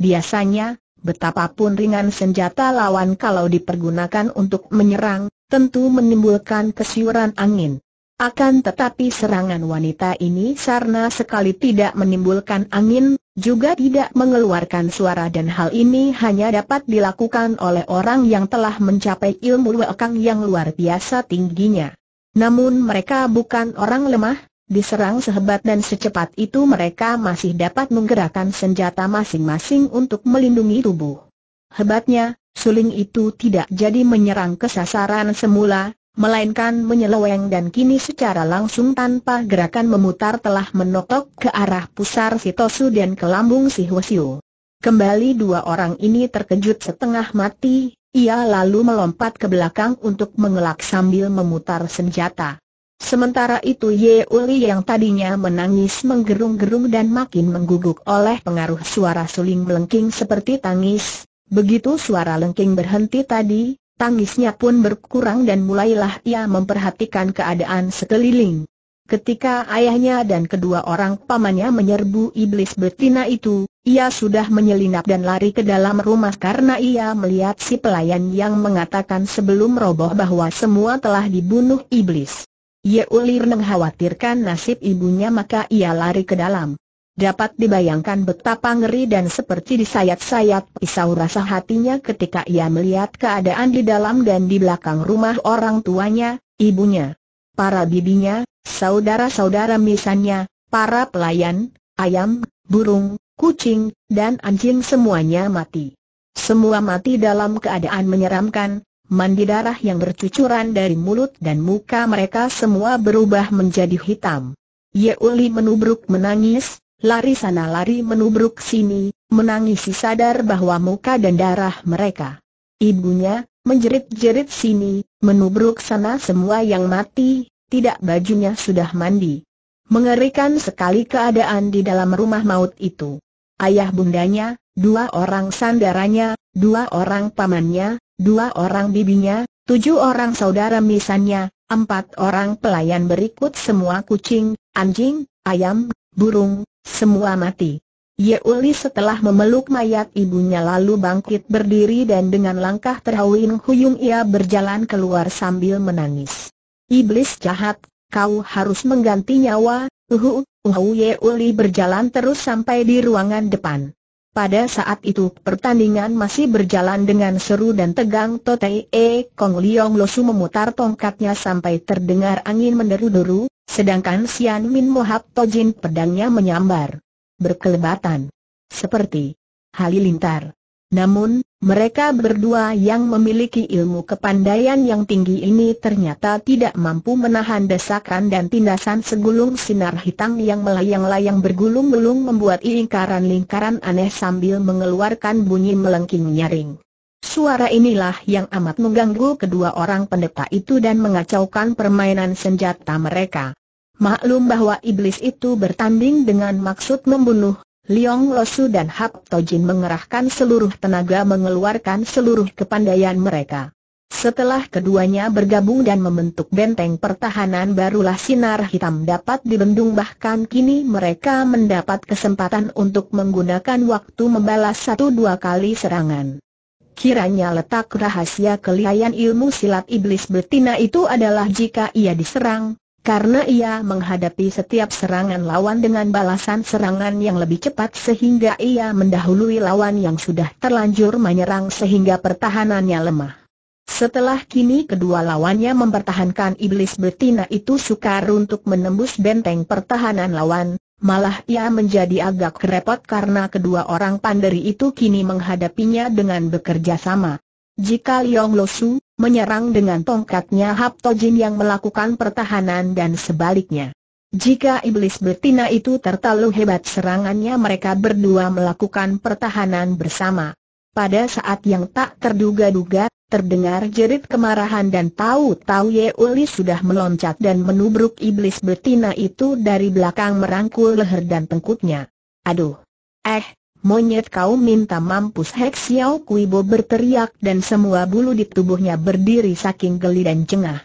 Biasanya, betapapun ringan senjata lawan kalau dipergunakan untuk menyerang, tentu menimbulkan kesiuran angin. Akan tetapi serangan wanita ini sarna sekali tidak menimbulkan angin, juga tidak mengeluarkan suara dan hal ini hanya dapat dilakukan oleh orang yang telah mencapai ilmu wakang yang luar biasa tingginya. Namun mereka bukan orang lemah, diserang sehebat dan secepat itu mereka masih dapat menggerakkan senjata masing-masing untuk melindungi tubuh. Hebatnya, suling itu tidak jadi menyerang kesasaran semula, melainkan menyeleweng dan kini secara langsung tanpa gerakan memutar telah menotok ke arah pusar Sitosu dan ke lambung si Hwasyu. Kembali dua orang ini terkejut setengah mati, ia lalu melompat ke belakang untuk mengelak sambil memutar senjata. Sementara itu Ye Uli yang tadinya menangis menggerung-gerung dan makin mengguguk oleh pengaruh suara suling melengking seperti tangis. Begitu suara lengking berhenti tadi, Tangisnya pun berkurang dan mulailah ia memperhatikan keadaan sekeliling. Ketika ayahnya dan kedua orang pamannya menyerbu iblis betina itu, ia sudah menyelinap dan lari ke dalam rumah karena ia melihat si pelayan yang mengatakan sebelum roboh bahwa semua telah dibunuh iblis. Ulir mengkhawatirkan nasib ibunya maka ia lari ke dalam. Dapat dibayangkan betapa ngeri dan seperti disayat-sayat pisau rasa hatinya ketika ia melihat keadaan di dalam dan di belakang rumah orang tuanya, ibunya, para bibinya, saudara-saudara misannya, para pelayan, ayam, burung, kucing, dan anjing semuanya mati. Semua mati dalam keadaan menyeramkan, mandi darah yang bercucuran dari mulut dan muka mereka semua berubah menjadi hitam. Yeuli menubruk menangis, lari sana lari menubruk sini, menangisi sadar bahwa muka dan darah mereka. Ibunya, menjerit-jerit sini, menubruk sana semua yang mati, tidak bajunya sudah mandi. Mengerikan sekali keadaan di dalam rumah maut itu. Ayah bundanya, dua orang sandaranya, dua orang pamannya, dua orang bibinya, tujuh orang saudara misannya, empat orang pelayan berikut semua kucing, anjing, ayam, burung, semua mati. Ye Uli setelah memeluk mayat ibunya lalu bangkit berdiri dan dengan langkah terhuyung huyung ia berjalan keluar sambil menangis. Iblis jahat, kau harus mengganti nyawa, uhu, uhu Uli berjalan terus sampai di ruangan depan. Pada saat itu pertandingan masih berjalan dengan seru dan tegang Totei E Kong Liong Losu memutar tongkatnya sampai terdengar angin menderu-deru, sedangkan Xian Min Mohab Tojin pedangnya menyambar. Berkelebatan. Seperti halilintar. Namun, mereka berdua yang memiliki ilmu kepandaian yang tinggi ini ternyata tidak mampu menahan desakan dan tindasan segulung sinar hitam yang melayang-layang bergulung-gulung membuat lingkaran-lingkaran aneh sambil mengeluarkan bunyi melengking nyaring. Suara inilah yang amat mengganggu kedua orang pendeta itu dan mengacaukan permainan senjata mereka. Maklum bahwa iblis itu bertanding dengan maksud membunuh, Liong Losu dan Hap Tojin mengerahkan seluruh tenaga mengeluarkan seluruh kepandaian mereka. Setelah keduanya bergabung dan membentuk benteng pertahanan barulah sinar hitam dapat dibendung bahkan kini mereka mendapat kesempatan untuk menggunakan waktu membalas satu dua kali serangan. Kiranya letak rahasia kelihayan ilmu silat iblis betina itu adalah jika ia diserang, karena ia menghadapi setiap serangan lawan dengan balasan serangan yang lebih cepat sehingga ia mendahului lawan yang sudah terlanjur menyerang sehingga pertahanannya lemah. Setelah kini kedua lawannya mempertahankan iblis betina itu sukar untuk menembus benteng pertahanan lawan, malah ia menjadi agak repot karena kedua orang panderi itu kini menghadapinya dengan bekerja sama. Jika Liong Losu menyerang dengan tongkatnya Hap Tojin yang melakukan pertahanan dan sebaliknya. Jika iblis betina itu tertalu hebat serangannya mereka berdua melakukan pertahanan bersama. Pada saat yang tak terduga-duga, terdengar jerit kemarahan dan tahu-tahu Uli sudah meloncat dan menubruk iblis betina itu dari belakang merangkul leher dan tengkuknya. Aduh! Eh, Monyet kau minta mampus Hek Xiao Kuibo berteriak dan semua bulu di tubuhnya berdiri saking geli dan cengah.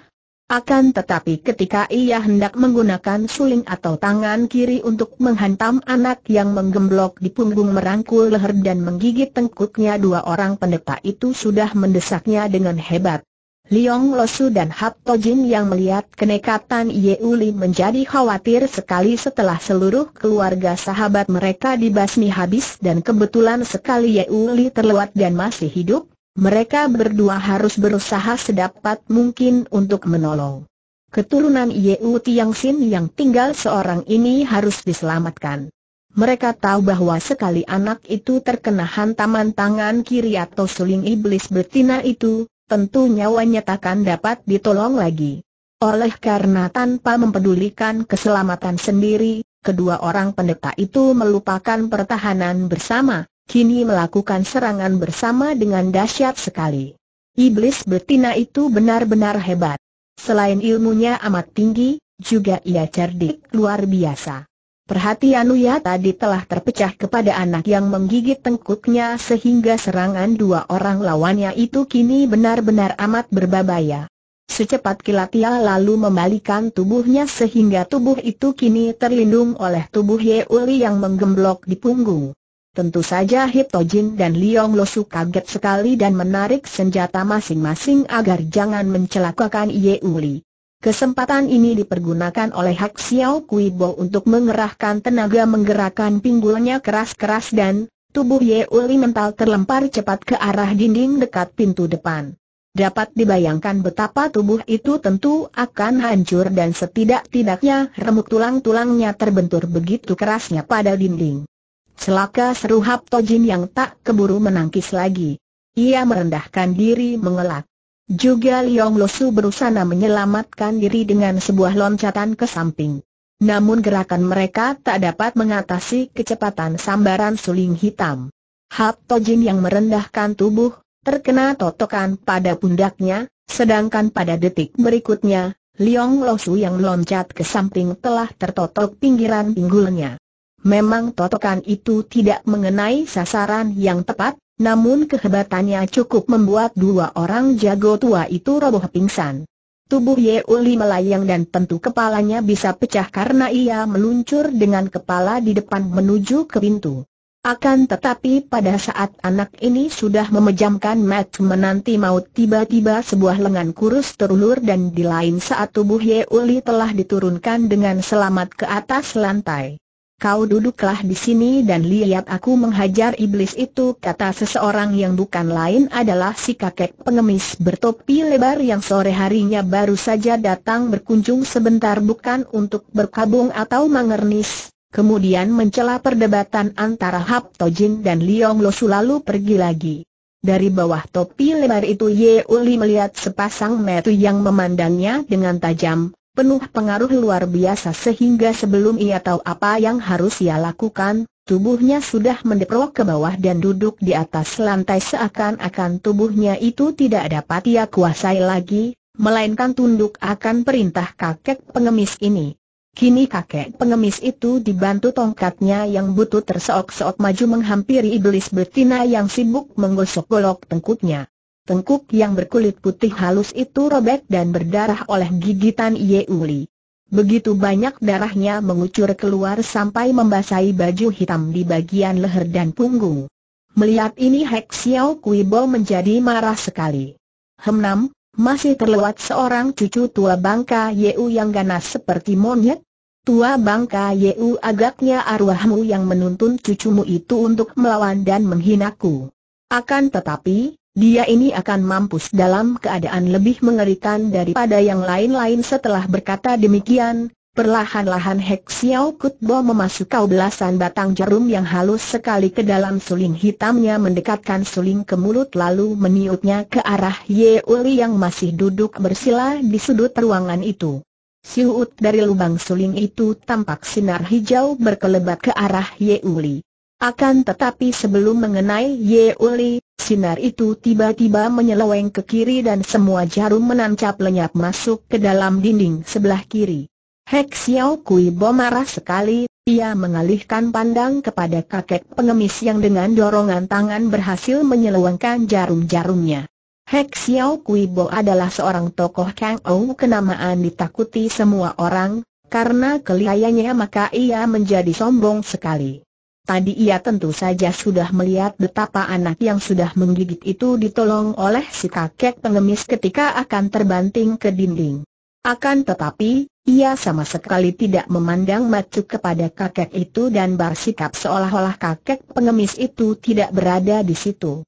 Akan tetapi ketika ia hendak menggunakan suling atau tangan kiri untuk menghantam anak yang menggemblok di punggung merangkul leher dan menggigit tengkuknya dua orang pendeta itu sudah mendesaknya dengan hebat. Liong Losu dan Hap Tojin yang melihat kenekatan Ye Uli menjadi khawatir sekali setelah seluruh keluarga sahabat mereka dibasmi habis dan kebetulan sekali Ye Uli terlewat dan masih hidup, mereka berdua harus berusaha sedapat mungkin untuk menolong. Keturunan Ye U Tiang Sin yang tinggal seorang ini harus diselamatkan. Mereka tahu bahwa sekali anak itu terkena hantaman tangan kiri atau suling iblis betina itu, tentu nyawanya takkan dapat ditolong lagi. Oleh karena tanpa mempedulikan keselamatan sendiri, kedua orang pendeta itu melupakan pertahanan bersama, kini melakukan serangan bersama dengan dahsyat sekali. Iblis betina itu benar-benar hebat. Selain ilmunya amat tinggi, juga ia cerdik luar biasa. Perhatian Uya tadi telah terpecah kepada anak yang menggigit tengkuknya sehingga serangan dua orang lawannya itu kini benar-benar amat berbahaya. Secepat kilat ia lalu membalikan tubuhnya sehingga tubuh itu kini terlindung oleh tubuh Ye Uli yang menggemblok di punggung. Tentu saja Tojin dan Liong Losu kaget sekali dan menarik senjata masing-masing agar jangan mencelakakan Ye Uli. Kesempatan ini dipergunakan oleh Hak Xiao Kui Bo untuk mengerahkan tenaga menggerakkan pinggulnya keras-keras dan tubuh Ye Uli mental terlempar cepat ke arah dinding dekat pintu depan. Dapat dibayangkan betapa tubuh itu tentu akan hancur dan setidak-tidaknya remuk tulang-tulangnya terbentur begitu kerasnya pada dinding. Celaka seru Hap Tojin yang tak keburu menangkis lagi. Ia merendahkan diri mengelak. Juga Liong Losu berusaha menyelamatkan diri dengan sebuah loncatan ke samping. Namun gerakan mereka tak dapat mengatasi kecepatan sambaran suling hitam. Hap Tojin yang merendahkan tubuh, terkena totokan pada pundaknya, sedangkan pada detik berikutnya, Liong Losu yang loncat ke samping telah tertotok pinggiran pinggulnya. Memang totokan itu tidak mengenai sasaran yang tepat, namun kehebatannya cukup membuat dua orang jago tua itu roboh pingsan. Tubuh Ye Uli melayang dan tentu kepalanya bisa pecah karena ia meluncur dengan kepala di depan menuju ke pintu. Akan tetapi pada saat anak ini sudah memejamkan mat menanti maut tiba-tiba sebuah lengan kurus terulur dan di lain saat tubuh Ye Uli telah diturunkan dengan selamat ke atas lantai. Kau duduklah di sini dan lihat aku menghajar iblis itu kata seseorang yang bukan lain adalah si kakek pengemis bertopi lebar yang sore harinya baru saja datang berkunjung sebentar bukan untuk berkabung atau mengernis. Kemudian mencela perdebatan antara Hap Tojin dan Liong Losu lalu pergi lagi. Dari bawah topi lebar itu Ye Uli melihat sepasang metu yang memandangnya dengan tajam, penuh pengaruh luar biasa sehingga sebelum ia tahu apa yang harus ia lakukan, tubuhnya sudah mendeprok ke bawah dan duduk di atas lantai seakan-akan tubuhnya itu tidak dapat ia kuasai lagi, melainkan tunduk akan perintah kakek pengemis ini. Kini kakek pengemis itu dibantu tongkatnya yang butuh terseok-seok maju menghampiri iblis betina yang sibuk menggosok-golok tengkutnya. Tengkuk yang berkulit putih halus itu robek dan berdarah oleh gigitan Yeuli. Begitu banyak darahnya mengucur keluar sampai membasahi baju hitam di bagian leher dan punggung. Melihat ini Hek Xiao Kuibo menjadi marah sekali. Hemnam, masih terlewat seorang cucu tua bangka Yeu yang ganas seperti monyet? Tua bangka Yeu agaknya arwahmu yang menuntun cucumu itu untuk melawan dan menghinaku. Akan tetapi, dia ini akan mampus dalam keadaan lebih mengerikan daripada yang lain-lain setelah berkata demikian, perlahan-lahan Hek Xiao Kutbo Bo memasukkan belasan batang jarum yang halus sekali ke dalam suling hitamnya mendekatkan suling ke mulut lalu meniupnya ke arah Ye Uli yang masih duduk bersila di sudut ruangan itu. Siut dari lubang suling itu tampak sinar hijau berkelebat ke arah Ye Uli. Akan tetapi sebelum mengenai Ye Uli, sinar itu tiba-tiba menyeleweng ke kiri dan semua jarum menancap lenyap masuk ke dalam dinding sebelah kiri. Hek Xiao Kui Bo marah sekali, ia mengalihkan pandang kepada kakek pengemis yang dengan dorongan tangan berhasil menyelewengkan jarum-jarumnya. Hek Xiao Kui Bo adalah seorang tokoh Kang Ou kenamaan ditakuti semua orang, karena keliayanya maka ia menjadi sombong sekali. Tadi ia tentu saja sudah melihat betapa anak yang sudah menggigit itu ditolong oleh si kakek pengemis ketika akan terbanting ke dinding. Akan tetapi, ia sama sekali tidak memandang macu kepada kakek itu dan bersikap seolah-olah kakek pengemis itu tidak berada di situ.